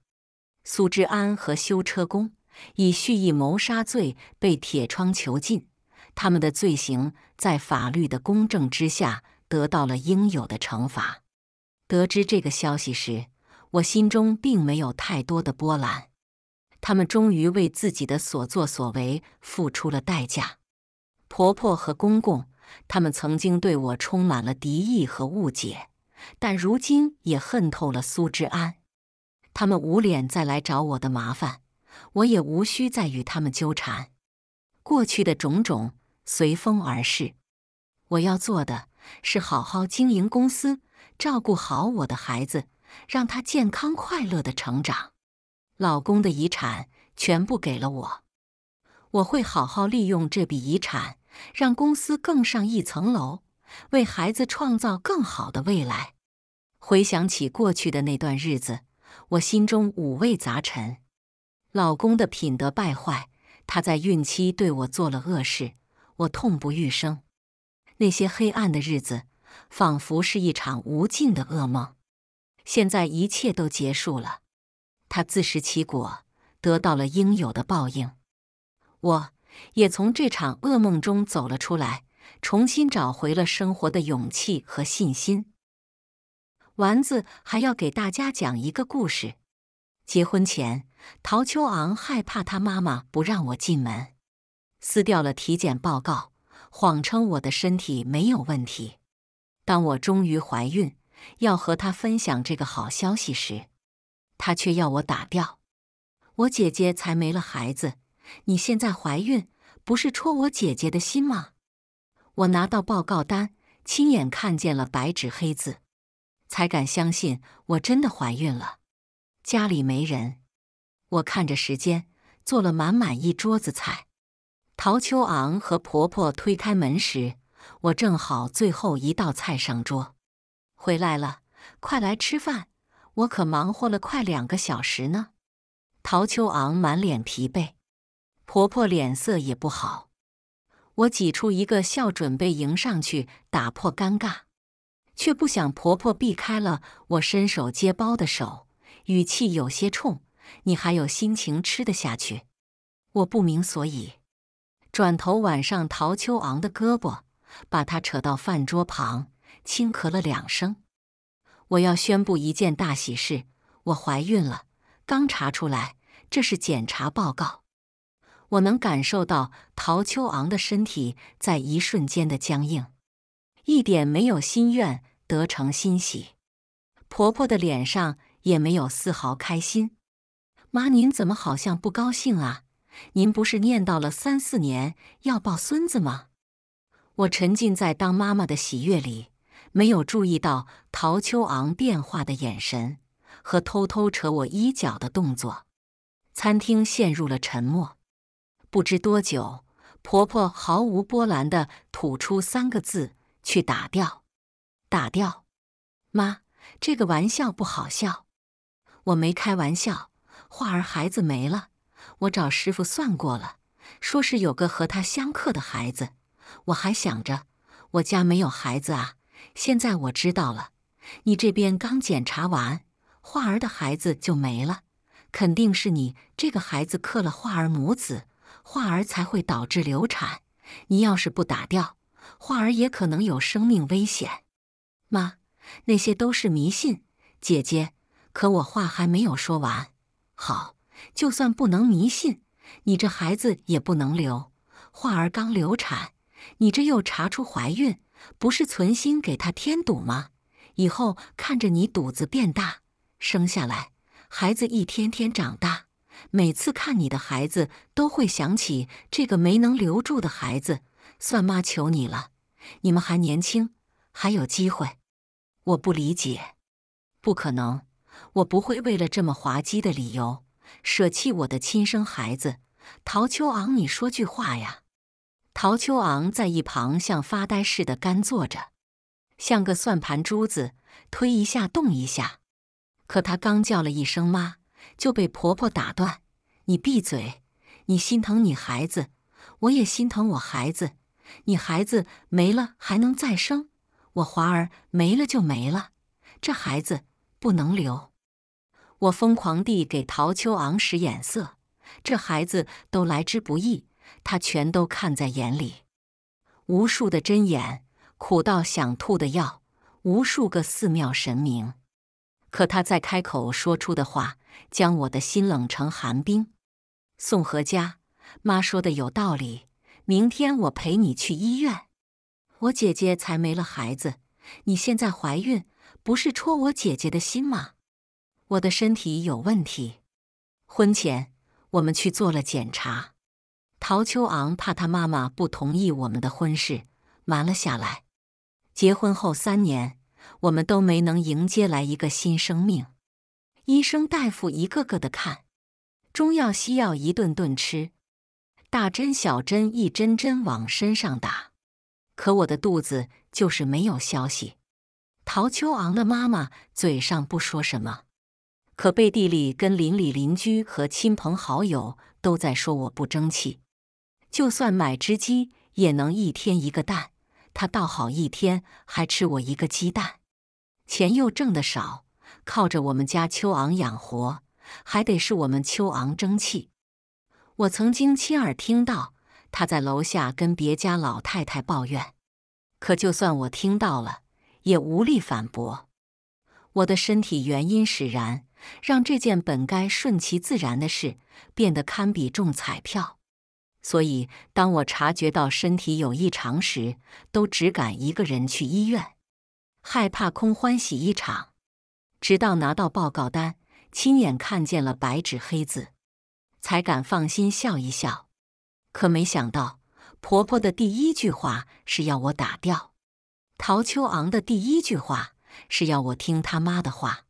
苏之安和修车工以蓄意谋杀罪被铁窗囚禁。他们的罪行在法律的公正之下得到了应有的惩罚。得知这个消息时，我心中并没有太多的波澜。他们终于为自己的所作所为付出了代价。婆婆和公公，他们曾经对我充满了敌意和误解，但如今也恨透了苏之安。他们无脸再来找我的麻烦，我也无需再与他们纠缠。过去的种种。随风而逝。我要做的是好好经营公司，照顾好我的孩子，让他健康快乐的成长。老公的遗产全部给了我，我会好好利用这笔遗产，让公司更上一层楼，为孩子创造更好的未来。回想起过去的那段日子，我心中五味杂陈。老公的品德败坏，他在孕期对我做了恶事。我痛不欲生，那些黑暗的日子仿佛是一场无尽的噩梦。现在一切都结束了，他自食其果，得到了应有的报应。我也从这场噩梦中走了出来，重新找回了生活的勇气和信心。丸子还要给大家讲一个故事。结婚前，陶秋昂害怕他妈妈不让我进门。撕掉了体检报告，谎称我的身体没有问题。当我终于怀孕，要和他分享这个好消息时，他却要我打掉。我姐姐才没了孩子，你现在怀孕，不是戳我姐姐的心吗？我拿到报告单，亲眼看见了白纸黑字，才敢相信我真的怀孕了。家里没人，我看着时间，做了满满一桌子菜。陶秋昂和婆婆推开门时，我正好最后一道菜上桌。回来了，快来吃饭！我可忙活了快两个小时呢。陶秋昂满脸疲惫，婆婆脸色也不好。我挤出一个笑，准备迎上去打破尴尬，却不想婆婆避开了我伸手接包的手，语气有些冲：“你还有心情吃得下去？”我不明所以。转头挽上陶秋昂的胳膊，把他扯到饭桌旁，轻咳了两声：“我要宣布一件大喜事，我怀孕了，刚查出来，这是检查报告。”我能感受到陶秋昂的身体在一瞬间的僵硬，一点没有心愿得成欣喜，婆婆的脸上也没有丝毫开心。妈，您怎么好像不高兴啊？您不是念叨了三四年要抱孙子吗？我沉浸在当妈妈的喜悦里，没有注意到陶秋昂变化的眼神和偷偷扯我衣角的动作。餐厅陷入了沉默，不知多久，婆婆毫无波澜地吐出三个字：“去打掉，打掉。”妈，这个玩笑不好笑。我没开玩笑，画儿孩子没了。我找师傅算过了，说是有个和他相克的孩子。我还想着我家没有孩子啊，现在我知道了。你这边刚检查完，华儿的孩子就没了，肯定是你这个孩子克了华儿母子，华儿才会导致流产。你要是不打掉，华儿也可能有生命危险。妈，那些都是迷信。姐姐，可我话还没有说完。好。就算不能迷信，你这孩子也不能留。患儿刚流产，你这又查出怀孕，不是存心给他添堵吗？以后看着你肚子变大，生下来孩子一天天长大，每次看你的孩子，都会想起这个没能留住的孩子。算妈求你了，你们还年轻，还有机会。我不理解，不可能，我不会为了这么滑稽的理由。舍弃我的亲生孩子，陶秋昂，你说句话呀？陶秋昂在一旁像发呆似的干坐着，像个算盘珠子，推一下动一下。可他刚叫了一声“妈”，就被婆婆打断：“你闭嘴！你心疼你孩子，我也心疼我孩子。你孩子没了还能再生，我华儿没了就没了，这孩子不能留。”我疯狂地给陶秋昂使眼色，这孩子都来之不易，他全都看在眼里。无数的针眼，苦到想吐的药，无数个寺庙神明，可他在开口说出的话，将我的心冷成寒冰。宋和家妈说的有道理，明天我陪你去医院。我姐姐才没了孩子，你现在怀孕，不是戳我姐姐的心吗？我的身体有问题，婚前我们去做了检查。陶秋昂怕他妈妈不同意我们的婚事，瞒了下来。结婚后三年，我们都没能迎接来一个新生命。医生大夫一个个的看，中药西药一顿顿吃，大针小针一针针往身上打，可我的肚子就是没有消息。陶秋昂的妈妈嘴上不说什么。可背地里跟邻里邻居和亲朋好友都在说我不争气，就算买只鸡也能一天一个蛋，他倒好一天还吃我一个鸡蛋，钱又挣得少，靠着我们家秋昂养活，还得是我们秋昂争气。我曾经亲耳听到他在楼下跟别家老太太抱怨，可就算我听到了，也无力反驳，我的身体原因使然。让这件本该顺其自然的事变得堪比中彩票。所以，当我察觉到身体有异常时，都只敢一个人去医院，害怕空欢喜一场。直到拿到报告单，亲眼看见了白纸黑字，才敢放心笑一笑。可没想到，婆婆的第一句话是要我打掉；陶秋昂的第一句话是要我听他妈的话。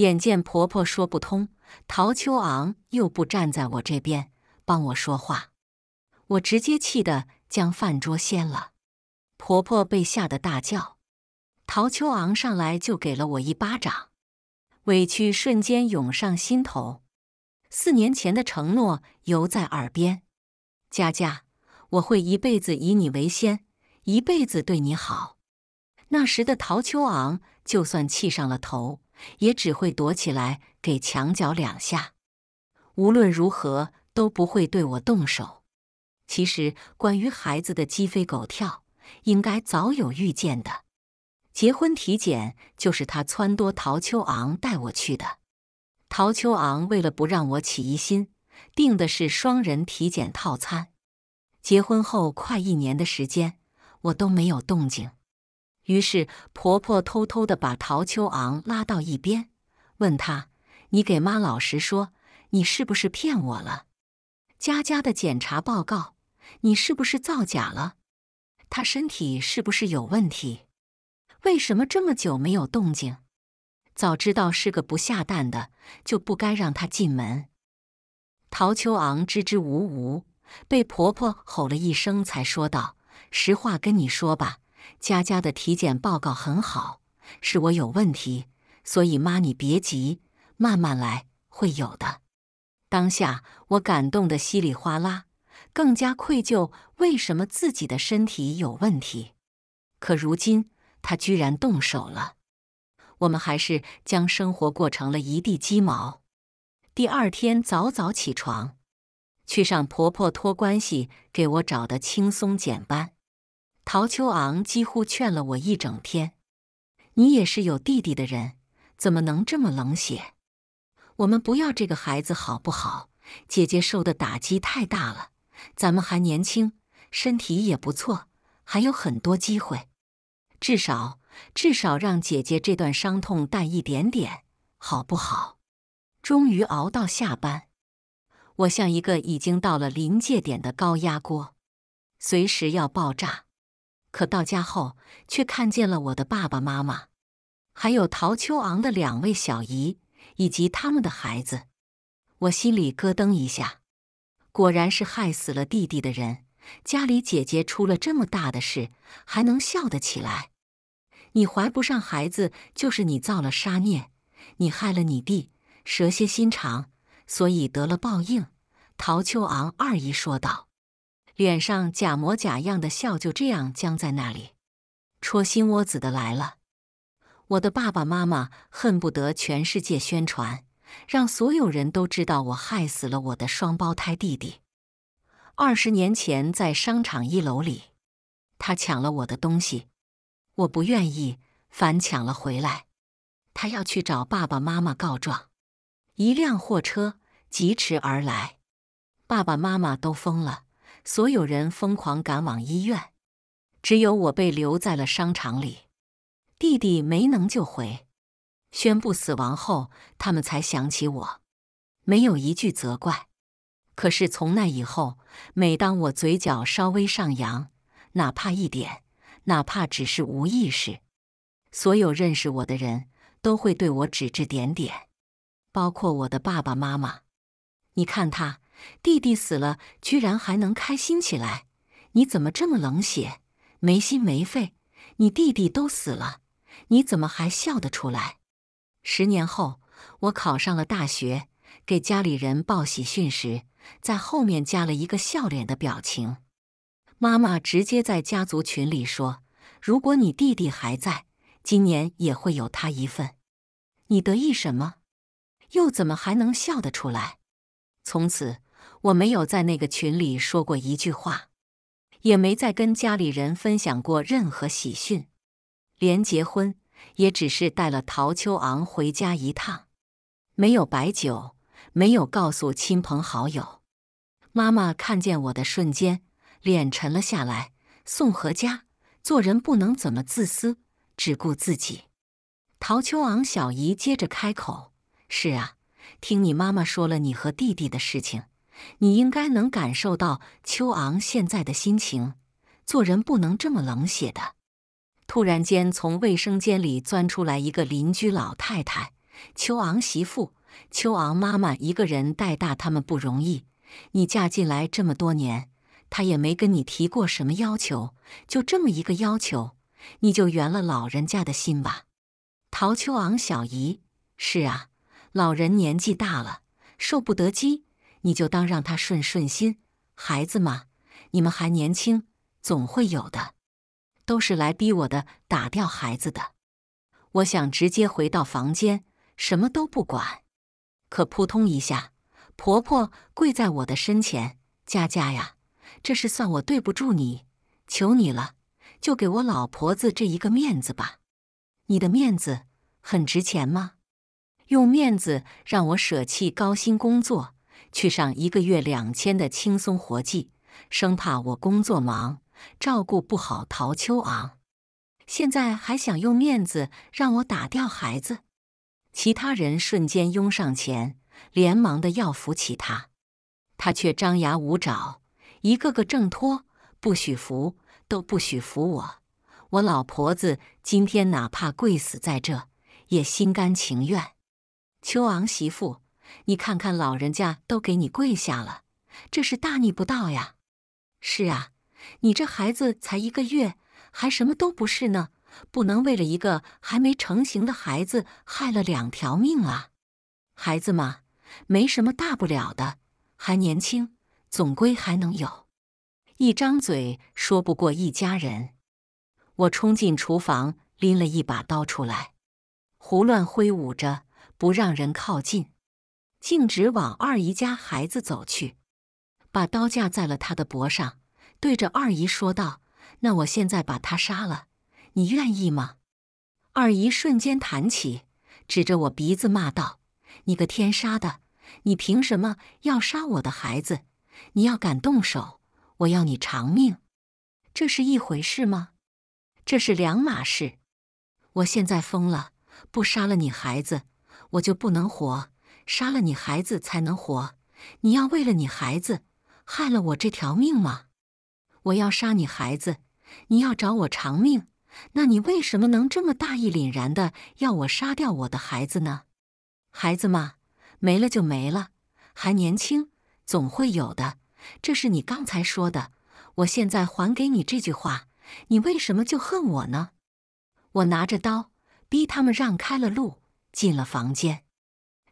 眼见婆婆说不通，陶秋昂又不站在我这边帮我说话，我直接气得将饭桌掀了。婆婆被吓得大叫，陶秋昂上来就给了我一巴掌，委屈瞬间涌上心头。四年前的承诺犹在耳边：“佳佳，我会一辈子以你为先，一辈子对你好。”那时的陶秋昂就算气上了头。也只会躲起来给墙角两下，无论如何都不会对我动手。其实，关于孩子的鸡飞狗跳，应该早有预见的。结婚体检就是他撺掇陶秋昂带我去的。陶秋昂为了不让我起疑心，订的是双人体检套餐。结婚后快一年的时间，我都没有动静。于是，婆婆偷偷的把陶秋昂拉到一边，问他：“你给妈老实说，你是不是骗我了？佳佳的检查报告，你是不是造假了？她身体是不是有问题？为什么这么久没有动静？早知道是个不下蛋的，就不该让她进门。”陶秋昂支支吾吾，被婆婆吼了一声，才说道：“实话跟你说吧。”佳佳的体检报告很好，是我有问题，所以妈你别急，慢慢来，会有的。当下我感动的稀里哗啦，更加愧疚，为什么自己的身体有问题？可如今她居然动手了，我们还是将生活过成了一地鸡毛。第二天早早起床，去上婆婆托关系给我找的轻松简班。曹秋昂几乎劝了我一整天：“你也是有弟弟的人，怎么能这么冷血？我们不要这个孩子好不好？姐姐受的打击太大了，咱们还年轻，身体也不错，还有很多机会。至少，至少让姐姐这段伤痛淡一点点，好不好？”终于熬到下班，我像一个已经到了临界点的高压锅，随时要爆炸。可到家后，却看见了我的爸爸妈妈，还有陶秋昂的两位小姨以及他们的孩子，我心里咯噔一下，果然是害死了弟弟的人。家里姐姐出了这么大的事，还能笑得起来？你怀不上孩子，就是你造了杀孽，你害了你弟，蛇蝎心肠，所以得了报应。”陶秋昂二姨说道。脸上假模假样的笑就这样僵在那里，戳心窝子的来了。我的爸爸妈妈恨不得全世界宣传，让所有人都知道我害死了我的双胞胎弟弟。二十年前在商场一楼里，他抢了我的东西，我不愿意，反抢了回来。他要去找爸爸妈妈告状。一辆货车疾驰而来，爸爸妈妈都疯了。所有人疯狂赶往医院，只有我被留在了商场里。弟弟没能救回，宣布死亡后，他们才想起我，没有一句责怪。可是从那以后，每当我嘴角稍微上扬，哪怕一点，哪怕只是无意识，所有认识我的人都会对我指指点点，包括我的爸爸妈妈。你看他。弟弟死了，居然还能开心起来？你怎么这么冷血、没心没肺？你弟弟都死了，你怎么还笑得出来？十年后，我考上了大学，给家里人报喜讯时，在后面加了一个笑脸的表情。妈妈直接在家族群里说：“如果你弟弟还在，今年也会有他一份。”你得意什么？又怎么还能笑得出来？从此。我没有在那个群里说过一句话，也没再跟家里人分享过任何喜讯，连结婚也只是带了陶秋昂回家一趟，没有摆酒，没有告诉亲朋好友。妈妈看见我的瞬间，脸沉了下来。宋和佳，做人不能怎么自私，只顾自己。陶秋昂小姨接着开口：“是啊，听你妈妈说了你和弟弟的事情。”你应该能感受到秋昂现在的心情。做人不能这么冷血的。突然间，从卫生间里钻出来一个邻居老太太。秋昂媳妇，秋昂妈妈一个人带大他们不容易。你嫁进来这么多年，她也没跟你提过什么要求，就这么一个要求，你就圆了老人家的心吧。陶秋昂小姨，是啊，老人年纪大了，受不得饥。你就当让他顺顺心，孩子嘛，你们还年轻，总会有的。都是来逼我的，打掉孩子的。我想直接回到房间，什么都不管。可扑通一下，婆婆跪在我的身前：“佳佳呀，这是算我对不住你，求你了，就给我老婆子这一个面子吧。你的面子很值钱吗？用面子让我舍弃高薪工作？”去上一个月两千的轻松活计，生怕我工作忙照顾不好陶秋昂。现在还想用面子让我打掉孩子？其他人瞬间拥上前，连忙的要扶起他，他却张牙舞爪，一个个挣脱，不许扶，都不许扶我。我老婆子今天哪怕跪死在这，也心甘情愿。秋昂媳妇。你看看，老人家都给你跪下了，这是大逆不道呀！是啊，你这孩子才一个月，还什么都不是呢，不能为了一个还没成型的孩子害了两条命啊！孩子嘛，没什么大不了的，还年轻，总归还能有。一张嘴说不过一家人，我冲进厨房，拎了一把刀出来，胡乱挥舞着，不让人靠近。径直往二姨家孩子走去，把刀架在了他的脖上，对着二姨说道：“那我现在把他杀了，你愿意吗？”二姨瞬间弹起，指着我鼻子骂道：“你个天杀的！你凭什么要杀我的孩子？你要敢动手，我要你偿命！这是一回事吗？这是两码事！我现在疯了，不杀了你孩子，我就不能活。”杀了你孩子才能活，你要为了你孩子害了我这条命吗？我要杀你孩子，你要找我偿命，那你为什么能这么大义凛然的要我杀掉我的孩子呢？孩子嘛，没了就没了，还年轻，总会有的。这是你刚才说的，我现在还给你这句话，你为什么就恨我呢？我拿着刀逼他们让开了路，进了房间。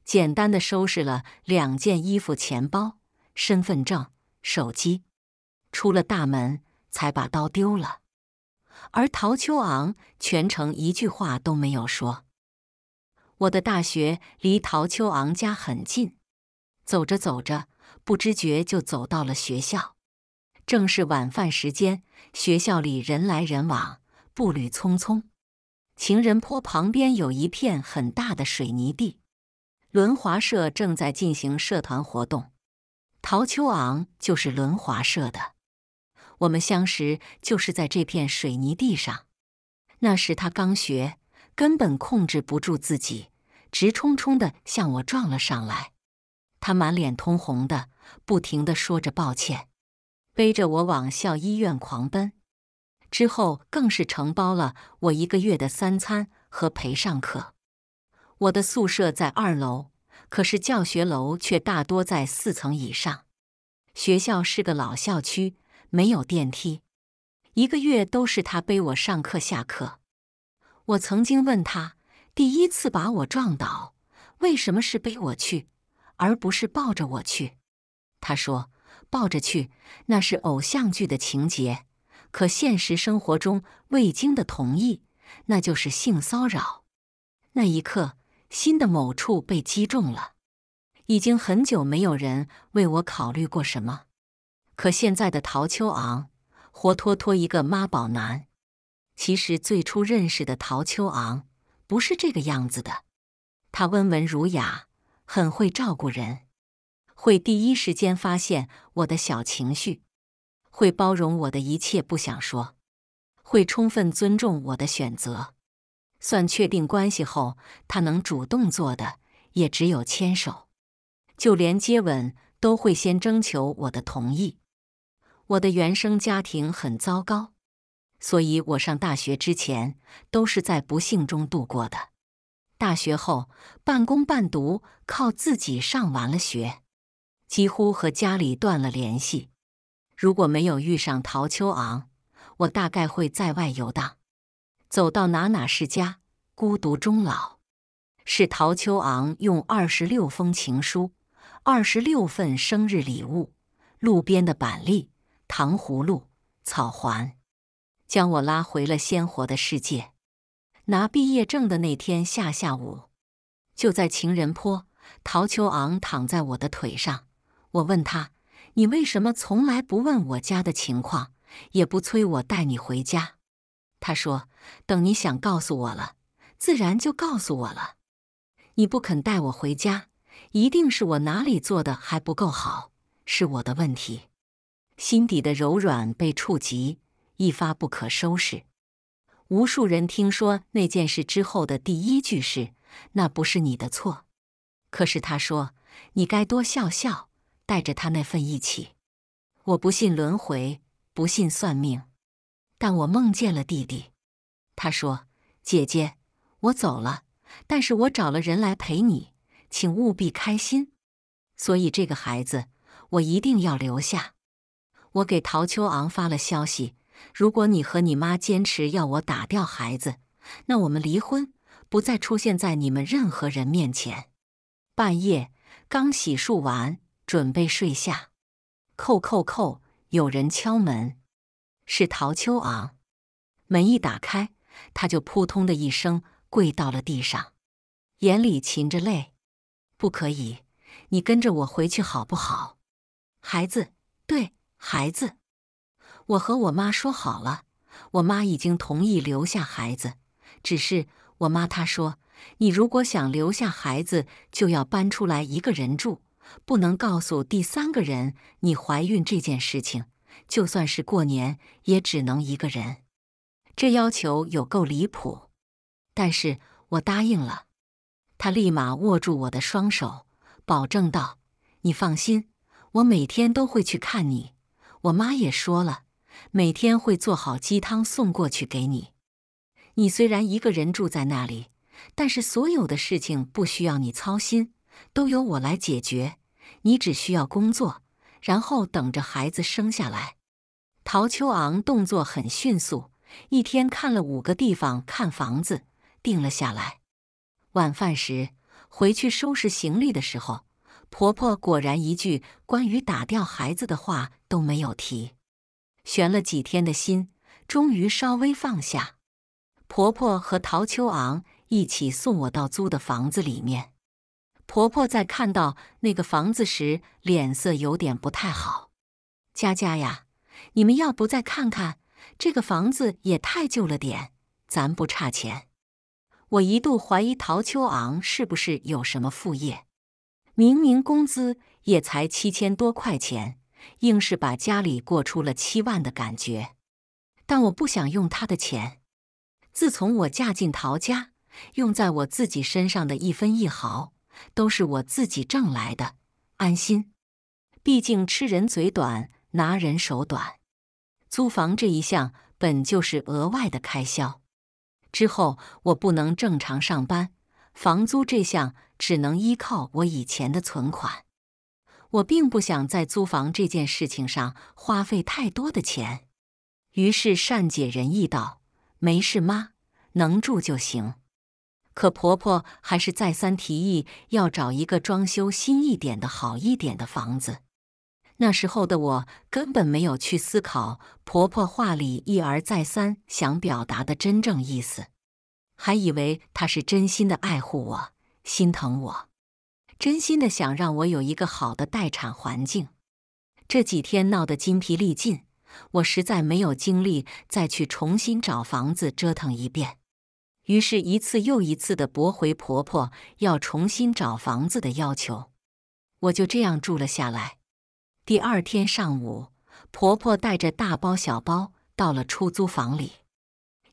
简单的收拾了两件衣服、钱包、身份证、手机，出了大门才把刀丢了。而陶秋昂全程一句话都没有说。我的大学离陶秋昂家很近，走着走着，不知觉就走到了学校。正是晚饭时间，学校里人来人往，步履匆匆。情人坡旁边有一片很大的水泥地。轮滑社正在进行社团活动，陶秋昂就是轮滑社的。我们相识就是在这片水泥地上，那时他刚学，根本控制不住自己，直冲冲的向我撞了上来。他满脸通红的，不停的说着抱歉，背着我往校医院狂奔。之后更是承包了我一个月的三餐和陪上课。我的宿舍在二楼，可是教学楼却大多在四层以上。学校是个老校区，没有电梯。一个月都是他背我上课下课。我曾经问他，第一次把我撞倒，为什么是背我去，而不是抱着我去？他说：“抱着去，那是偶像剧的情节，可现实生活中未经的同意，那就是性骚扰。”那一刻。心的某处被击中了，已经很久没有人为我考虑过什么。可现在的陶秋昂，活脱脱一个妈宝男。其实最初认识的陶秋昂，不是这个样子的。他温文儒雅，很会照顾人，会第一时间发现我的小情绪，会包容我的一切不想说，会充分尊重我的选择。算确定关系后，他能主动做的也只有牵手，就连接吻都会先征求我的同意。我的原生家庭很糟糕，所以我上大学之前都是在不幸中度过的。大学后半工半读，靠自己上完了学，几乎和家里断了联系。如果没有遇上陶秋昂，我大概会在外游荡。走到哪哪是家，孤独终老。是陶秋昂用二十六封情书、二十六份生日礼物、路边的板栗、糖葫芦、草环，将我拉回了鲜活的世界。拿毕业证的那天下下午，就在情人坡，陶秋昂躺在我的腿上，我问他：“你为什么从来不问我家的情况，也不催我带你回家？”他说：“等你想告诉我了，自然就告诉我了。你不肯带我回家，一定是我哪里做的还不够好，是我的问题。心底的柔软被触及，一发不可收拾。无数人听说那件事之后的第一句是：那不是你的错。可是他说：你该多笑笑，带着他那份义气。”我不信轮回，不信算命。”但我梦见了弟弟，他说：“姐姐，我走了，但是我找了人来陪你，请务必开心。所以这个孩子，我一定要留下。”我给陶秋昂发了消息：“如果你和你妈坚持要我打掉孩子，那我们离婚，不再出现在你们任何人面前。”半夜刚洗漱完，准备睡下，叩叩叩，有人敲门。是陶秋昂，门一打开，他就扑通的一声跪到了地上，眼里噙着泪。不可以，你跟着我回去好不好？孩子，对，孩子，我和我妈说好了，我妈已经同意留下孩子。只是我妈她说，你如果想留下孩子，就要搬出来一个人住，不能告诉第三个人你怀孕这件事情。就算是过年也只能一个人，这要求有够离谱，但是我答应了。他立马握住我的双手，保证道：“你放心，我每天都会去看你。我妈也说了，每天会做好鸡汤送过去给你。你虽然一个人住在那里，但是所有的事情不需要你操心，都由我来解决。你只需要工作，然后等着孩子生下来。”陶秋昂动作很迅速，一天看了五个地方看房子，定了下来。晚饭时回去收拾行李的时候，婆婆果然一句关于打掉孩子的话都没有提。悬了几天的心，终于稍微放下。婆婆和陶秋昂一起送我到租的房子里面。婆婆在看到那个房子时，脸色有点不太好。佳佳呀。你们要不再看看？这个房子也太旧了点，咱不差钱。我一度怀疑陶秋昂是不是有什么副业，明明工资也才七千多块钱，硬是把家里过出了七万的感觉。但我不想用他的钱。自从我嫁进陶家，用在我自己身上的一分一毫都是我自己挣来的，安心。毕竟吃人嘴短。拿人手短，租房这一项本就是额外的开销。之后我不能正常上班，房租这项只能依靠我以前的存款。我并不想在租房这件事情上花费太多的钱，于是善解人意道：“没事，妈，能住就行。”可婆婆还是再三提议要找一个装修新一点的、好一点的房子。那时候的我根本没有去思考婆婆话里一而再三想表达的真正意思，还以为她是真心的爱护我、心疼我，真心的想让我有一个好的待产环境。这几天闹得筋疲力尽，我实在没有精力再去重新找房子折腾一遍，于是，一次又一次的驳回婆婆要重新找房子的要求，我就这样住了下来。第二天上午，婆婆带着大包小包到了出租房里，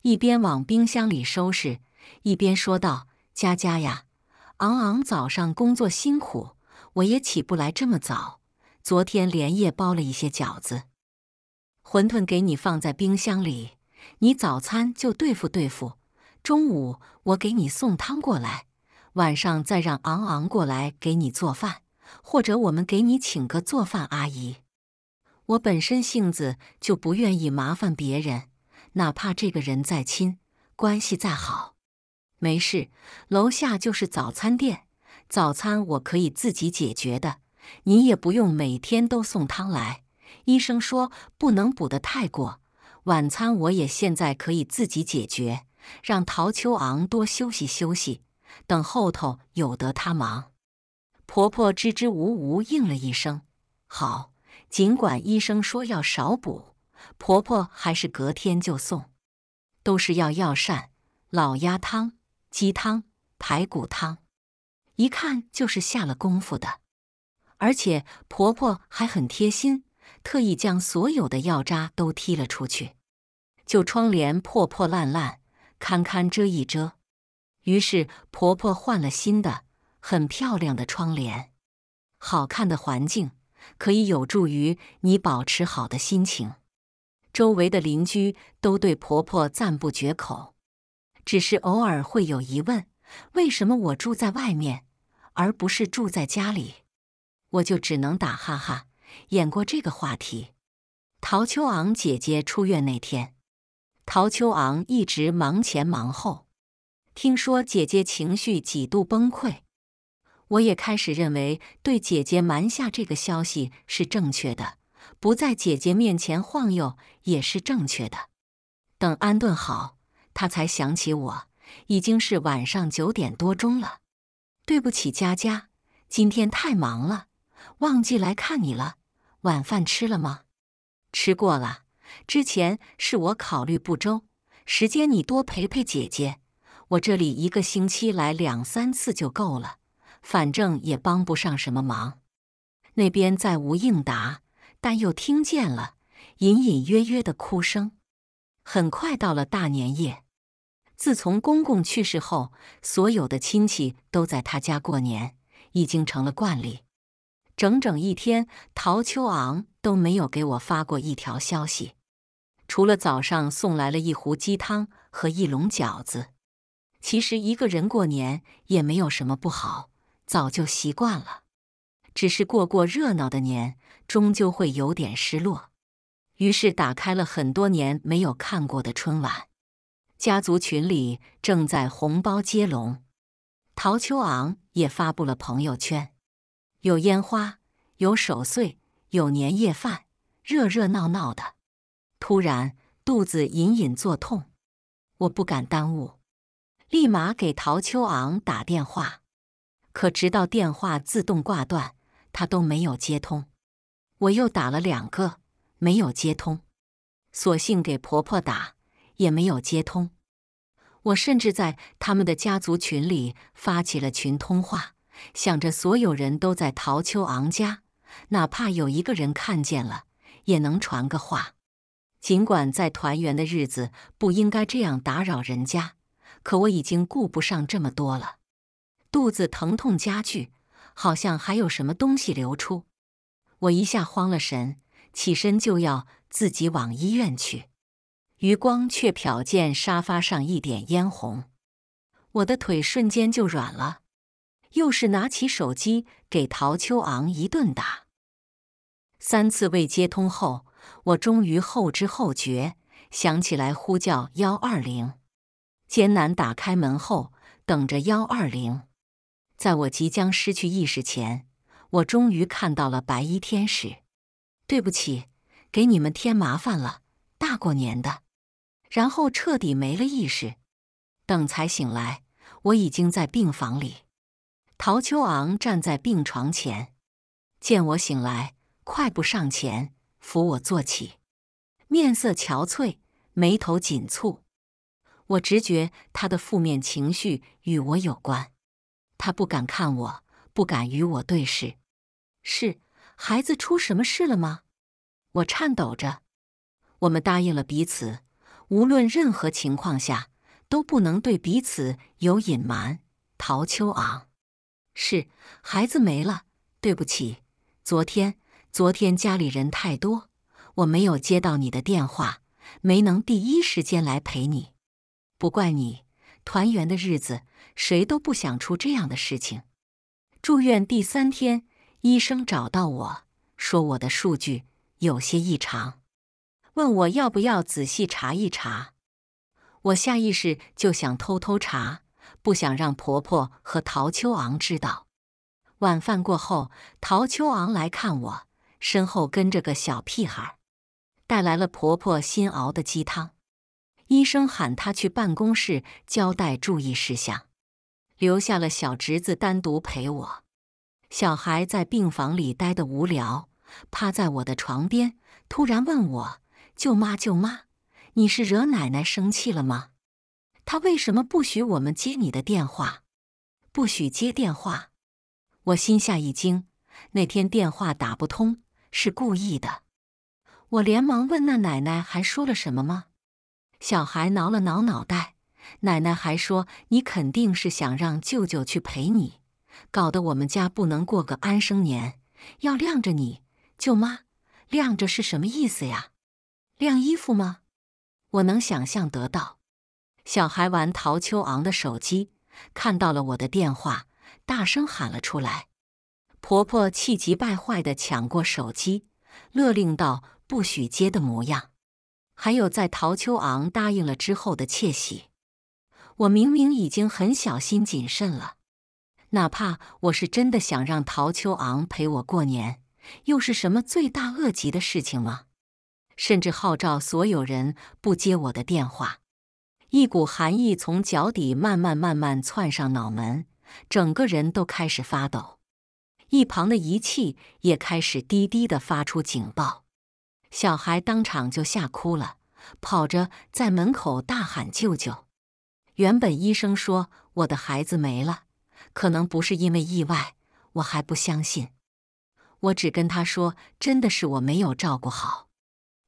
一边往冰箱里收拾，一边说道：“佳佳呀，昂昂早上工作辛苦，我也起不来这么早。昨天连夜包了一些饺子、馄饨，给你放在冰箱里。你早餐就对付对付，中午我给你送汤过来，晚上再让昂昂过来给你做饭。”或者我们给你请个做饭阿姨。我本身性子就不愿意麻烦别人，哪怕这个人再亲，关系再好。没事，楼下就是早餐店，早餐我可以自己解决的，你也不用每天都送汤来。医生说不能补得太过，晚餐我也现在可以自己解决。让陶秋昂多休息休息，等后头有得他忙。婆婆支支吾吾应了一声：“好。”尽管医生说要少补，婆婆还是隔天就送，都是要药膳、老鸭汤、鸡汤、排骨汤，一看就是下了功夫的。而且婆婆还很贴心，特意将所有的药渣都踢了出去。就窗帘破破烂烂，堪堪遮一遮，于是婆婆换了新的。很漂亮的窗帘，好看的环境可以有助于你保持好的心情。周围的邻居都对婆婆赞不绝口，只是偶尔会有疑问：为什么我住在外面，而不是住在家里？我就只能打哈哈，演过这个话题。陶秋昂姐姐出院那天，陶秋昂一直忙前忙后，听说姐姐情绪几度崩溃。我也开始认为，对姐姐瞒下这个消息是正确的，不在姐姐面前晃悠也是正确的。等安顿好，他才想起我已经是晚上九点多钟了。对不起，佳佳，今天太忙了，忘记来看你了。晚饭吃了吗？吃过了。之前是我考虑不周，时间你多陪陪姐姐，我这里一个星期来两三次就够了。反正也帮不上什么忙，那边再无应答，但又听见了隐隐约约的哭声。很快到了大年夜，自从公公去世后，所有的亲戚都在他家过年，已经成了惯例。整整一天，陶秋昂都没有给我发过一条消息，除了早上送来了一壶鸡汤和一笼饺子。其实一个人过年也没有什么不好。早就习惯了，只是过过热闹的年，终究会有点失落。于是打开了很多年没有看过的春晚，家族群里正在红包接龙。陶秋昂也发布了朋友圈，有烟花，有守岁，有年夜饭，热热闹闹的。突然肚子隐隐作痛，我不敢耽误，立马给陶秋昂打电话。可直到电话自动挂断，他都没有接通。我又打了两个，没有接通。索性给婆婆打，也没有接通。我甚至在他们的家族群里发起了群通话，想着所有人都在陶秋昂家，哪怕有一个人看见了，也能传个话。尽管在团圆的日子不应该这样打扰人家，可我已经顾不上这么多了。肚子疼痛加剧，好像还有什么东西流出。我一下慌了神，起身就要自己往医院去，余光却瞟见沙发上一点嫣红，我的腿瞬间就软了。又是拿起手机给陶秋昂一顿打，三次未接通后，我终于后知后觉想起来呼叫幺二零。艰难打开门后，等着幺二零。在我即将失去意识前，我终于看到了白衣天使。对不起，给你们添麻烦了，大过年的。然后彻底没了意识。等才醒来，我已经在病房里。陶秋昂站在病床前，见我醒来，快步上前扶我坐起，面色憔悴，眉头紧蹙。我直觉他的负面情绪与我有关。他不敢看我，不敢与我对视。是孩子出什么事了吗？我颤抖着。我们答应了彼此，无论任何情况下都不能对彼此有隐瞒。陶秋昂，是孩子没了，对不起。昨天，昨天家里人太多，我没有接到你的电话，没能第一时间来陪你，不怪你。团圆的日子，谁都不想出这样的事情。住院第三天，医生找到我说我的数据有些异常，问我要不要仔细查一查。我下意识就想偷偷查，不想让婆婆和陶秋昂知道。晚饭过后，陶秋昂来看我，身后跟着个小屁孩，带来了婆婆新熬的鸡汤。医生喊他去办公室交代注意事项，留下了小侄子单独陪我。小孩在病房里待得无聊，趴在我的床边，突然问我：“舅妈，舅妈，你是惹奶奶生气了吗？他为什么不许我们接你的电话？不许接电话！”我心下一惊，那天电话打不通是故意的。我连忙问：“那奶奶还说了什么吗？”小孩挠了挠脑袋，奶奶还说：“你肯定是想让舅舅去陪你，搞得我们家不能过个安生年，要晾着你。”舅妈，晾着是什么意思呀？晾衣服吗？我能想象得到。小孩玩陶秋昂的手机，看到了我的电话，大声喊了出来。婆婆气急败坏的抢过手机，勒令道：“不许接”的模样。还有，在陶秋昂答应了之后的窃喜，我明明已经很小心谨慎了，哪怕我是真的想让陶秋昂陪我过年，又是什么罪大恶极的事情吗？甚至号召所有人不接我的电话，一股寒意从脚底慢慢慢慢窜上脑门，整个人都开始发抖，一旁的仪器也开始滴滴的发出警报。小孩当场就吓哭了，跑着在门口大喊“舅舅”。原本医生说我的孩子没了，可能不是因为意外，我还不相信。我只跟他说真的是我没有照顾好。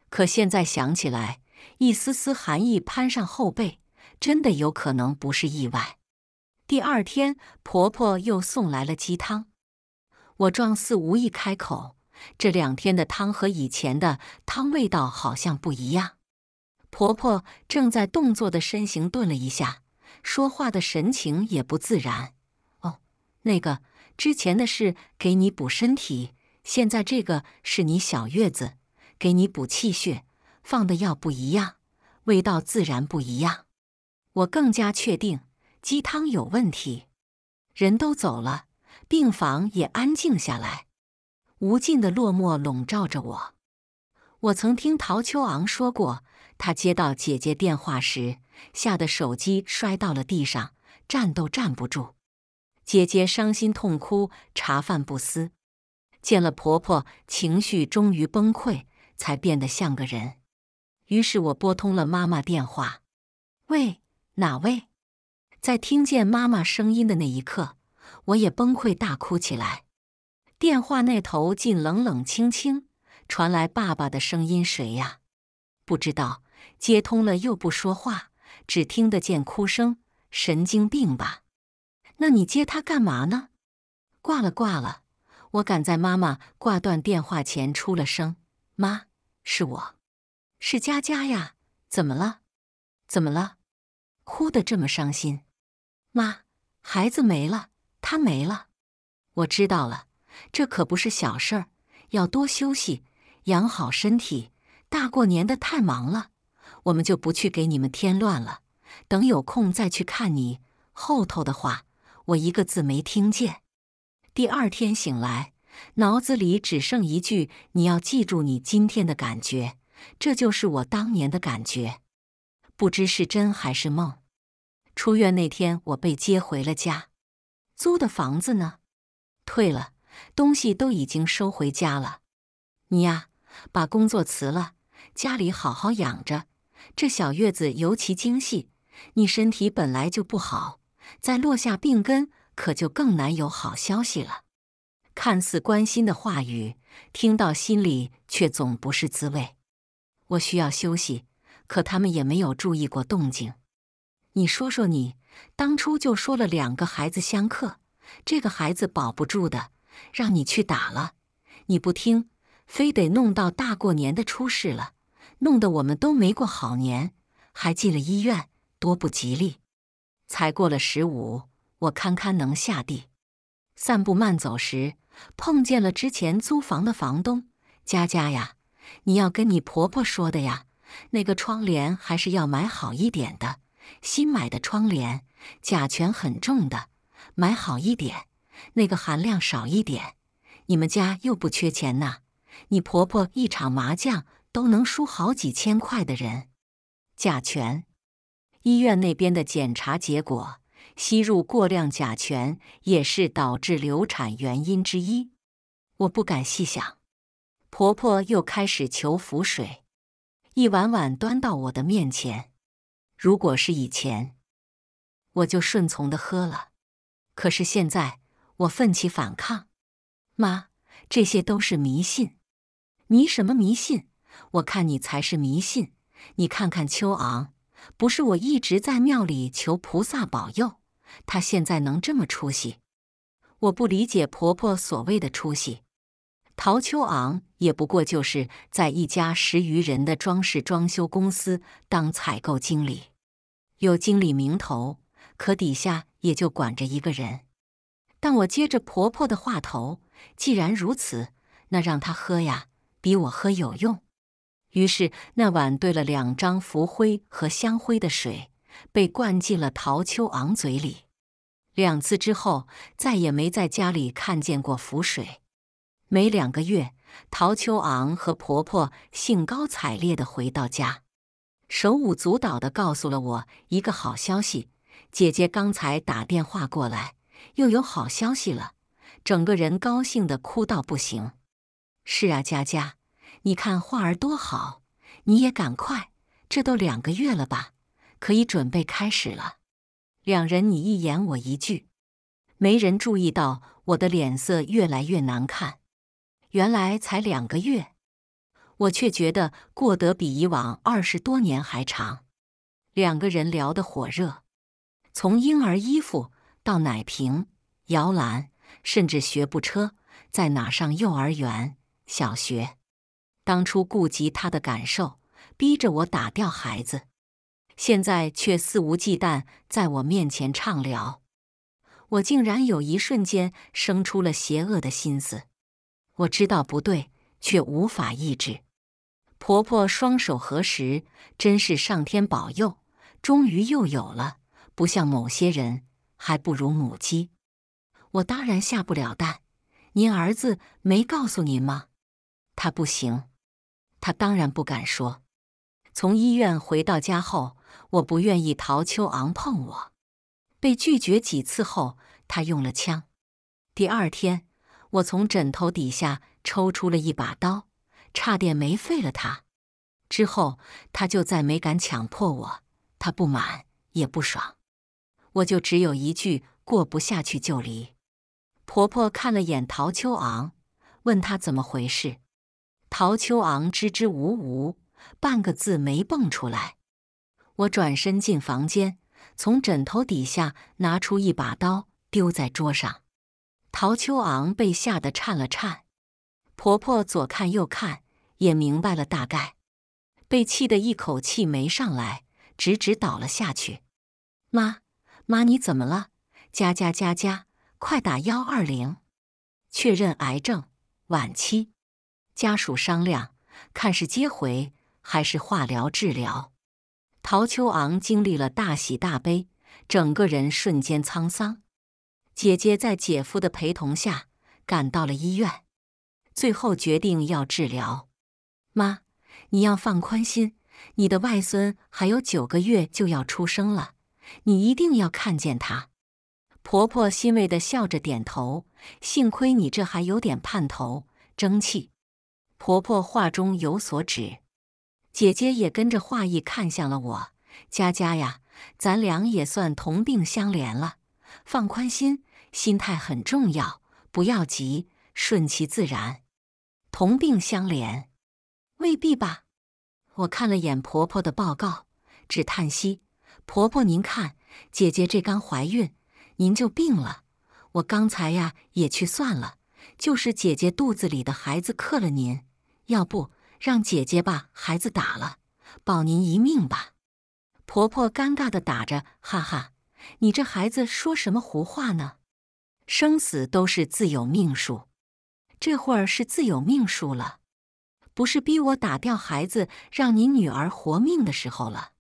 可现在想起来，一丝丝寒意攀上后背，真的有可能不是意外。第二天，婆婆又送来了鸡汤，我状似无意开口。这两天的汤和以前的汤味道好像不一样。婆婆正在动作的身形顿了一下，说话的神情也不自然。哦，那个之前的是给你补身体，现在这个是你小月子，给你补气血，放的药不一样，味道自然不一样。我更加确定鸡汤有问题。人都走了，病房也安静下来。无尽的落寞笼罩着我。我曾听陶秋昂说过，他接到姐姐电话时，吓得手机摔到了地上，站都站不住。姐姐伤心痛哭，茶饭不思，见了婆婆，情绪终于崩溃，才变得像个人。于是我拨通了妈妈电话。喂，哪位？在听见妈妈声音的那一刻，我也崩溃大哭起来。电话那头竟冷冷清清，传来爸爸的声音：“谁呀？”不知道，接通了又不说话，只听得见哭声。神经病吧？那你接他干嘛呢？挂了，挂了。我赶在妈妈挂断电话前出了声：“妈，是我，是佳佳呀。怎么了？怎么了？哭得这么伤心？妈，孩子没了，他没了。我知道了。”这可不是小事儿，要多休息，养好身体。大过年的太忙了，我们就不去给你们添乱了。等有空再去看你。后头的话我一个字没听见。第二天醒来，脑子里只剩一句：你要记住你今天的感觉，这就是我当年的感觉。不知是真还是梦。出院那天，我被接回了家。租的房子呢？退了。东西都已经收回家了，你呀，把工作辞了，家里好好养着。这小月子尤其精细，你身体本来就不好，再落下病根，可就更难有好消息了。看似关心的话语，听到心里却总不是滋味。我需要休息，可他们也没有注意过动静。你说说你，当初就说了两个孩子相克，这个孩子保不住的。让你去打了，你不听，非得弄到大过年的出事了，弄得我们都没过好年，还进了医院，多不吉利！才过了十五，我堪堪能下地散步，慢走时碰见了之前租房的房东佳佳呀，你要跟你婆婆说的呀，那个窗帘还是要买好一点的，新买的窗帘甲醛很重的，买好一点。那个含量少一点，你们家又不缺钱呐。你婆婆一场麻将都能输好几千块的人，甲醛，医院那边的检查结果，吸入过量甲醛也是导致流产原因之一。我不敢细想，婆婆又开始求浮水，一碗碗端到我的面前。如果是以前，我就顺从的喝了，可是现在。我奋起反抗，妈，这些都是迷信，迷什么迷信？我看你才是迷信。你看看秋昂，不是我一直在庙里求菩萨保佑，他现在能这么出息？我不理解婆婆所谓的出息。陶秋昂也不过就是在一家十余人的装饰装修公司当采购经理，有经理名头，可底下也就管着一个人。但我接着婆婆的话头，既然如此，那让她喝呀，比我喝有用。于是那碗兑了两张符灰和香灰的水，被灌进了陶秋昂嘴里。两次之后，再也没在家里看见过符水。没两个月，陶秋昂和婆婆兴高采烈地回到家，手舞足蹈地告诉了我一个好消息：姐姐刚才打电话过来。又有好消息了，整个人高兴的哭到不行。是啊，佳佳，你看画儿多好，你也赶快。这都两个月了吧，可以准备开始了。两人你一言我一句，没人注意到我的脸色越来越难看。原来才两个月，我却觉得过得比以往二十多年还长。两个人聊得火热，从婴儿衣服。到奶瓶、摇篮，甚至学步车，在哪上幼儿园、小学？当初顾及他的感受，逼着我打掉孩子，现在却肆无忌惮在我面前畅聊。我竟然有一瞬间生出了邪恶的心思。我知道不对，却无法抑制。婆婆双手合十，真是上天保佑，终于又有了。不像某些人。还不如母鸡，我当然下不了蛋。您儿子没告诉您吗？他不行，他当然不敢说。从医院回到家后，我不愿意陶秋昂碰我。被拒绝几次后，他用了枪。第二天，我从枕头底下抽出了一把刀，差点没废了他。之后他就再没敢强迫我。他不满也不爽。我就只有一句：过不下去就离。婆婆看了眼陶秋昂，问他怎么回事。陶秋昂支支吾吾，半个字没蹦出来。我转身进房间，从枕头底下拿出一把刀，丢在桌上。陶秋昂被吓得颤了颤。婆婆左看右看，也明白了大概，被气得一口气没上来，直直倒了下去。妈。妈，你怎么了？加加加加，快打幺二零！确认癌症晚期，家属商量看是接回还是化疗治疗。陶秋昂经历了大喜大悲，整个人瞬间沧桑。姐姐在姐夫的陪同下赶到了医院，最后决定要治疗。妈，你要放宽心，你的外孙还有九个月就要出生了。你一定要看见他，婆婆欣慰地笑着点头。幸亏你这还有点盼头，争气。婆婆话中有所指，姐姐也跟着话意看向了我。佳佳呀，咱俩也算同病相怜了。放宽心，心态很重要，不要急，顺其自然。同病相怜，未必吧？我看了眼婆婆的报告，只叹息。婆婆，您看，姐姐这刚怀孕，您就病了。我刚才呀也去算了，就是姐姐肚子里的孩子克了您，要不让姐姐把孩子打了，保您一命吧。婆婆尴尬的打着，哈哈，你这孩子说什么胡话呢？生死都是自有命数，这会儿是自有命数了，不是逼我打掉孩子，让您女儿活命的时候了。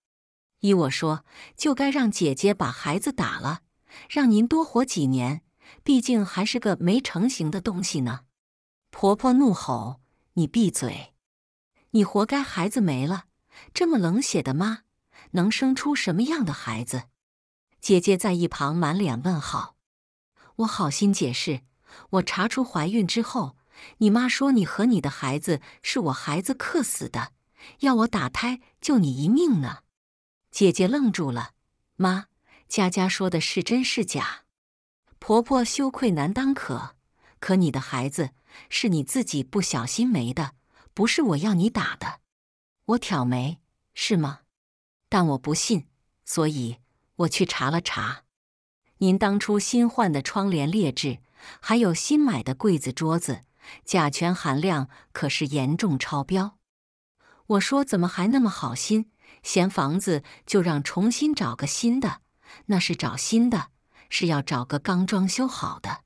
依我说，就该让姐姐把孩子打了，让您多活几年。毕竟还是个没成型的东西呢。婆婆怒吼：“你闭嘴！你活该，孩子没了。这么冷血的妈，能生出什么样的孩子？”姐姐在一旁满脸问号。我好心解释：“我查出怀孕之后，你妈说你和你的孩子是我孩子克死的，要我打胎救你一命呢。”姐姐愣住了，妈，佳佳说的是真是假？婆婆羞愧难当，可可你的孩子是你自己不小心没的，不是我要你打的。我挑眉，是吗？但我不信，所以我去查了查，您当初新换的窗帘劣质，还有新买的柜子桌子，甲醛含量可是严重超标。我说怎么还那么好心？嫌房子就让重新找个新的，那是找新的，是要找个刚装修好的。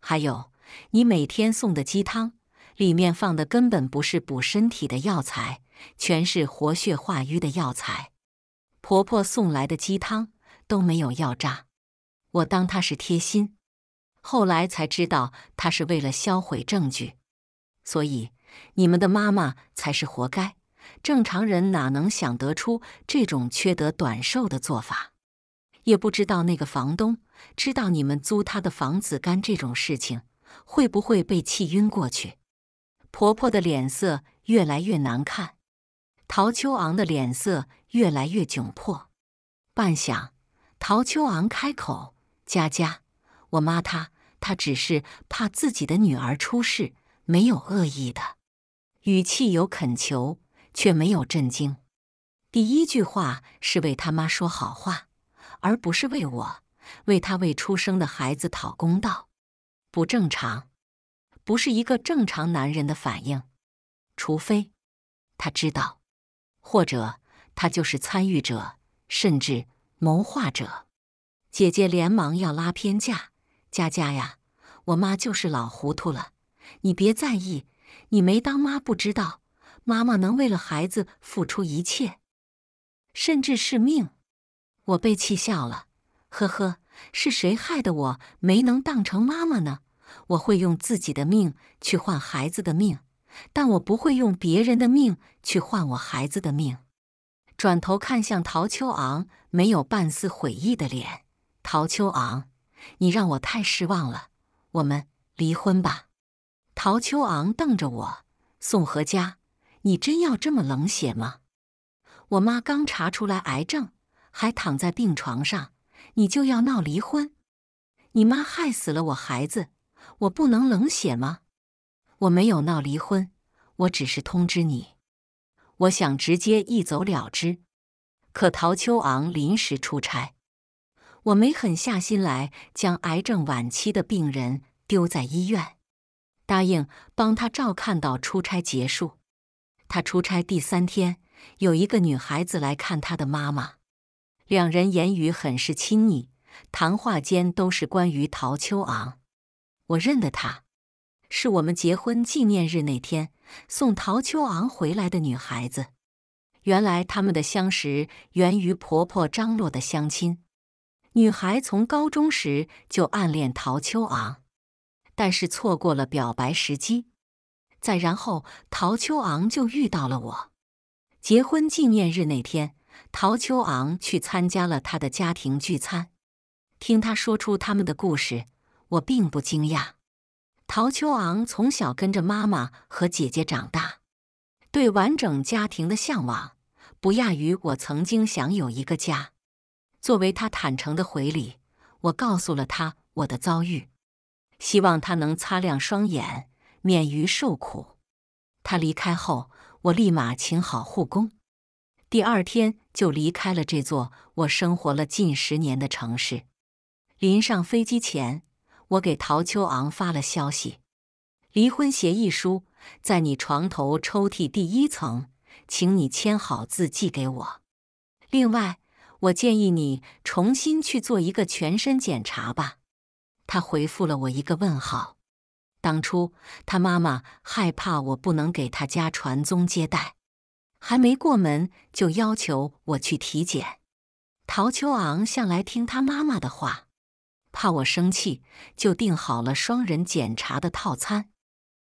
还有，你每天送的鸡汤里面放的根本不是补身体的药材，全是活血化瘀的药材。婆婆送来的鸡汤都没有药渣，我当她是贴心，后来才知道她是为了销毁证据。所以你们的妈妈才是活该。正常人哪能想得出这种缺德短寿的做法？也不知道那个房东知道你们租他的房子干这种事情，会不会被气晕过去？婆婆的脸色越来越难看，陶秋昂的脸色越来越窘迫。半晌，陶秋昂开口：“佳佳，我妈她她只是怕自己的女儿出事，没有恶意的。”语气有恳求。却没有震惊。第一句话是为他妈说好话，而不是为我，为他未出生的孩子讨公道，不正常，不是一个正常男人的反应。除非他知道，或者他就是参与者，甚至谋划者。姐姐连忙要拉偏架：“佳佳呀，我妈就是老糊涂了，你别在意，你没当妈不知道。”妈妈能为了孩子付出一切，甚至是命。我被气笑了，呵呵，是谁害得我没能当成妈妈呢？我会用自己的命去换孩子的命，但我不会用别人的命去换我孩子的命。转头看向陶秋昂没有半丝悔意的脸，陶秋昂，你让我太失望了。我们离婚吧。陶秋昂瞪着我，宋和佳。你真要这么冷血吗？我妈刚查出来癌症，还躺在病床上，你就要闹离婚？你妈害死了我孩子，我不能冷血吗？我没有闹离婚，我只是通知你，我想直接一走了之。可陶秋昂临时出差，我没狠下心来将癌症晚期的病人丢在医院，答应帮他照看到出差结束。他出差第三天，有一个女孩子来看他的妈妈，两人言语很是亲昵，谈话间都是关于陶秋昂。我认得她，是我们结婚纪念日那天送陶秋昂回来的女孩子。原来他们的相识源于婆婆张罗的相亲。女孩从高中时就暗恋陶秋昂，但是错过了表白时机。再然后，陶秋昂就遇到了我。结婚纪念日那天，陶秋昂去参加了他的家庭聚餐，听他说出他们的故事，我并不惊讶。陶秋昂从小跟着妈妈和姐姐长大，对完整家庭的向往不亚于我曾经想有一个家。作为他坦诚的回礼，我告诉了他我的遭遇，希望他能擦亮双眼。免于受苦。他离开后，我立马请好护工，第二天就离开了这座我生活了近十年的城市。临上飞机前，我给陶秋昂发了消息：“离婚协议书在你床头抽屉第一层，请你签好字寄给我。另外，我建议你重新去做一个全身检查吧。”他回复了我一个问号。当初他妈妈害怕我不能给他家传宗接代，还没过门就要求我去体检。陶秋昂向来听他妈妈的话，怕我生气，就订好了双人检查的套餐，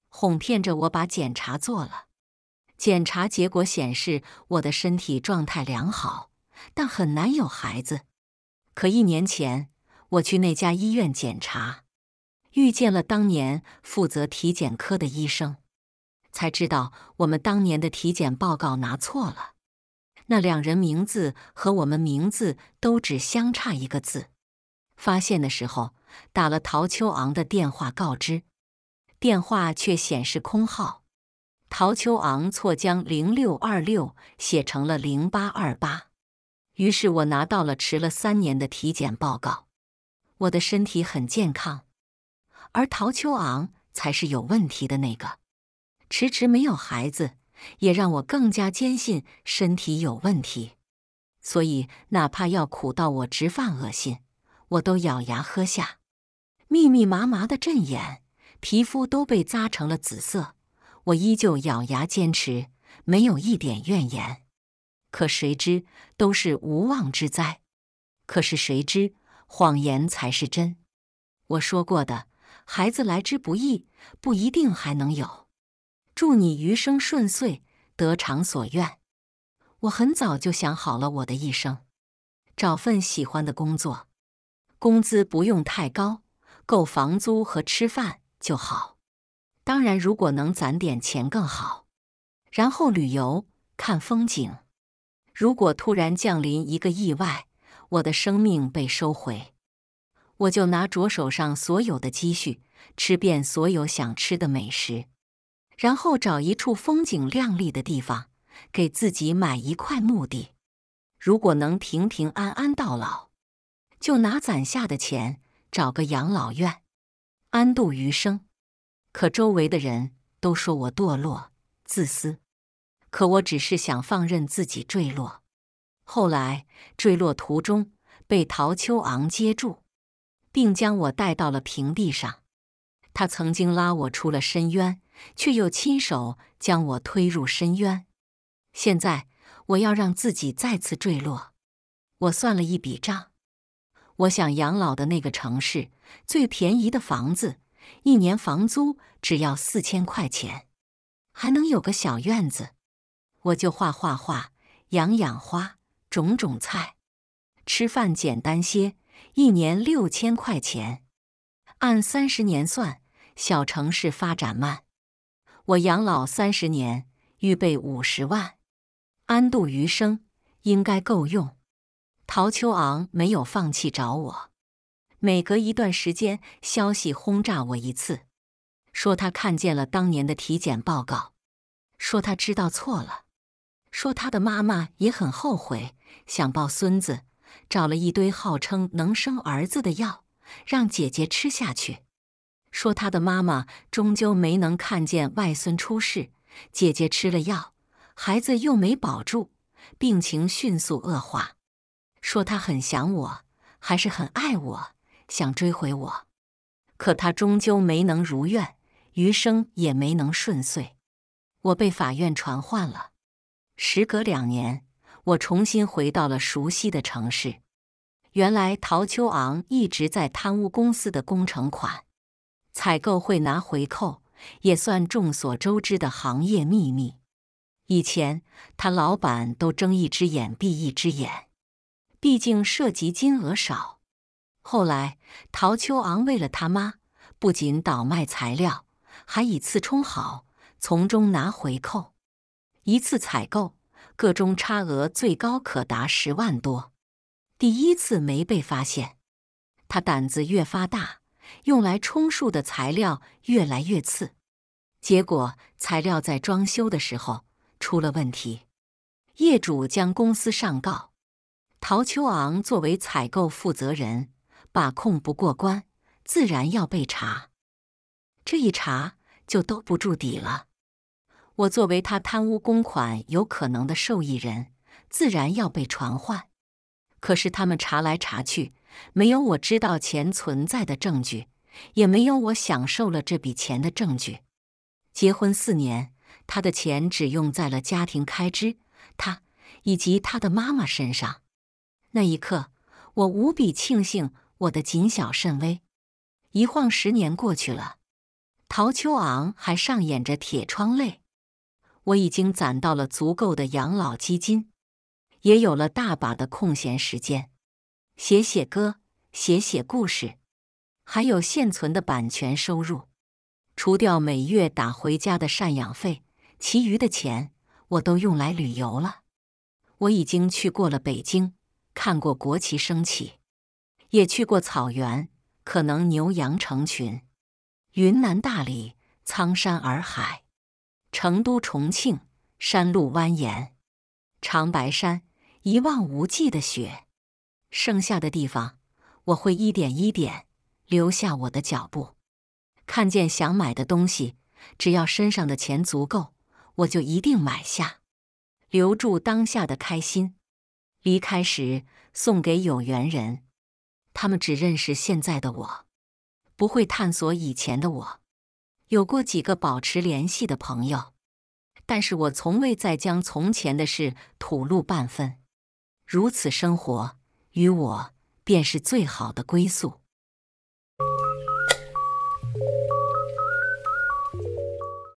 哄骗着我把检查做了。检查结果显示我的身体状态良好，但很难有孩子。可一年前我去那家医院检查。遇见了当年负责体检科的医生，才知道我们当年的体检报告拿错了。那两人名字和我们名字都只相差一个字。发现的时候打了陶秋昂的电话告知，电话却显示空号。陶秋昂错将零六二六写成了零八二八，于是我拿到了迟了三年的体检报告。我的身体很健康。而陶秋昂才是有问题的那个，迟迟没有孩子，也让我更加坚信身体有问题。所以，哪怕要苦到我直犯恶心，我都咬牙喝下。密密麻麻的针眼，皮肤都被扎成了紫色，我依旧咬牙坚持，没有一点怨言。可谁知都是无妄之灾。可是谁知谎言才是真？我说过的。孩子来之不易，不一定还能有。祝你余生顺遂，得偿所愿。我很早就想好了我的一生，找份喜欢的工作，工资不用太高，够房租和吃饭就好。当然，如果能攒点钱更好。然后旅游，看风景。如果突然降临一个意外，我的生命被收回。我就拿着手上所有的积蓄，吃遍所有想吃的美食，然后找一处风景亮丽的地方，给自己买一块墓地。如果能平平安安到老，就拿攒下的钱找个养老院，安度余生。可周围的人都说我堕落、自私，可我只是想放任自己坠落。后来坠落途中被陶秋昂接住。并将我带到了平地上。他曾经拉我出了深渊，却又亲手将我推入深渊。现在，我要让自己再次坠落。我算了一笔账：我想养老的那个城市，最便宜的房子，一年房租只要四千块钱，还能有个小院子。我就画画画，养养花，种种菜，吃饭简单些。一年六千块钱，按三十年算，小城市发展慢。我养老三十年，预备五十万，安度余生应该够用。陶秋昂没有放弃找我，每隔一段时间，消息轰炸我一次，说他看见了当年的体检报告，说他知道错了，说他的妈妈也很后悔，想抱孙子。找了一堆号称能生儿子的药，让姐姐吃下去。说她的妈妈终究没能看见外孙出世，姐姐吃了药，孩子又没保住，病情迅速恶化。说她很想我，还是很爱我，想追回我，可她终究没能如愿，余生也没能顺遂。我被法院传唤了，时隔两年。我重新回到了熟悉的城市。原来陶秋昂一直在贪污公司的工程款、采购会拿回扣，也算众所周知的行业秘密。以前他老板都睁一只眼闭一只眼，毕竟涉及金额少。后来陶秋昂为了他妈，不仅倒卖材料，还以次充好，从中拿回扣。一次采购。个中差额最高可达十万多，第一次没被发现，他胆子越发大，用来充数的材料越来越次，结果材料在装修的时候出了问题，业主将公司上告，陶秋昂作为采购负责人把控不过关，自然要被查，这一查就兜不住底了。我作为他贪污公款有可能的受益人，自然要被传唤。可是他们查来查去，没有我知道钱存在的证据，也没有我享受了这笔钱的证据。结婚四年，他的钱只用在了家庭开支，他以及他的妈妈身上。那一刻，我无比庆幸我的谨小慎微。一晃十年过去了，陶秋昂还上演着铁窗泪。我已经攒到了足够的养老基金，也有了大把的空闲时间，写写歌，写写故事，还有现存的版权收入。除掉每月打回家的赡养费，其余的钱我都用来旅游了。我已经去过了北京，看过国旗升起，也去过草原，可能牛羊成群；云南大理，苍山洱海。成都、重庆，山路蜿蜒；长白山，一望无际的雪。剩下的地方，我会一点一点留下我的脚步。看见想买的东西，只要身上的钱足够，我就一定买下，留住当下的开心。离开时，送给有缘人。他们只认识现在的我，不会探索以前的我。有过几个保持联系的朋友，但是我从未再将从前的事吐露半分。如此生活，于我便是最好的归宿。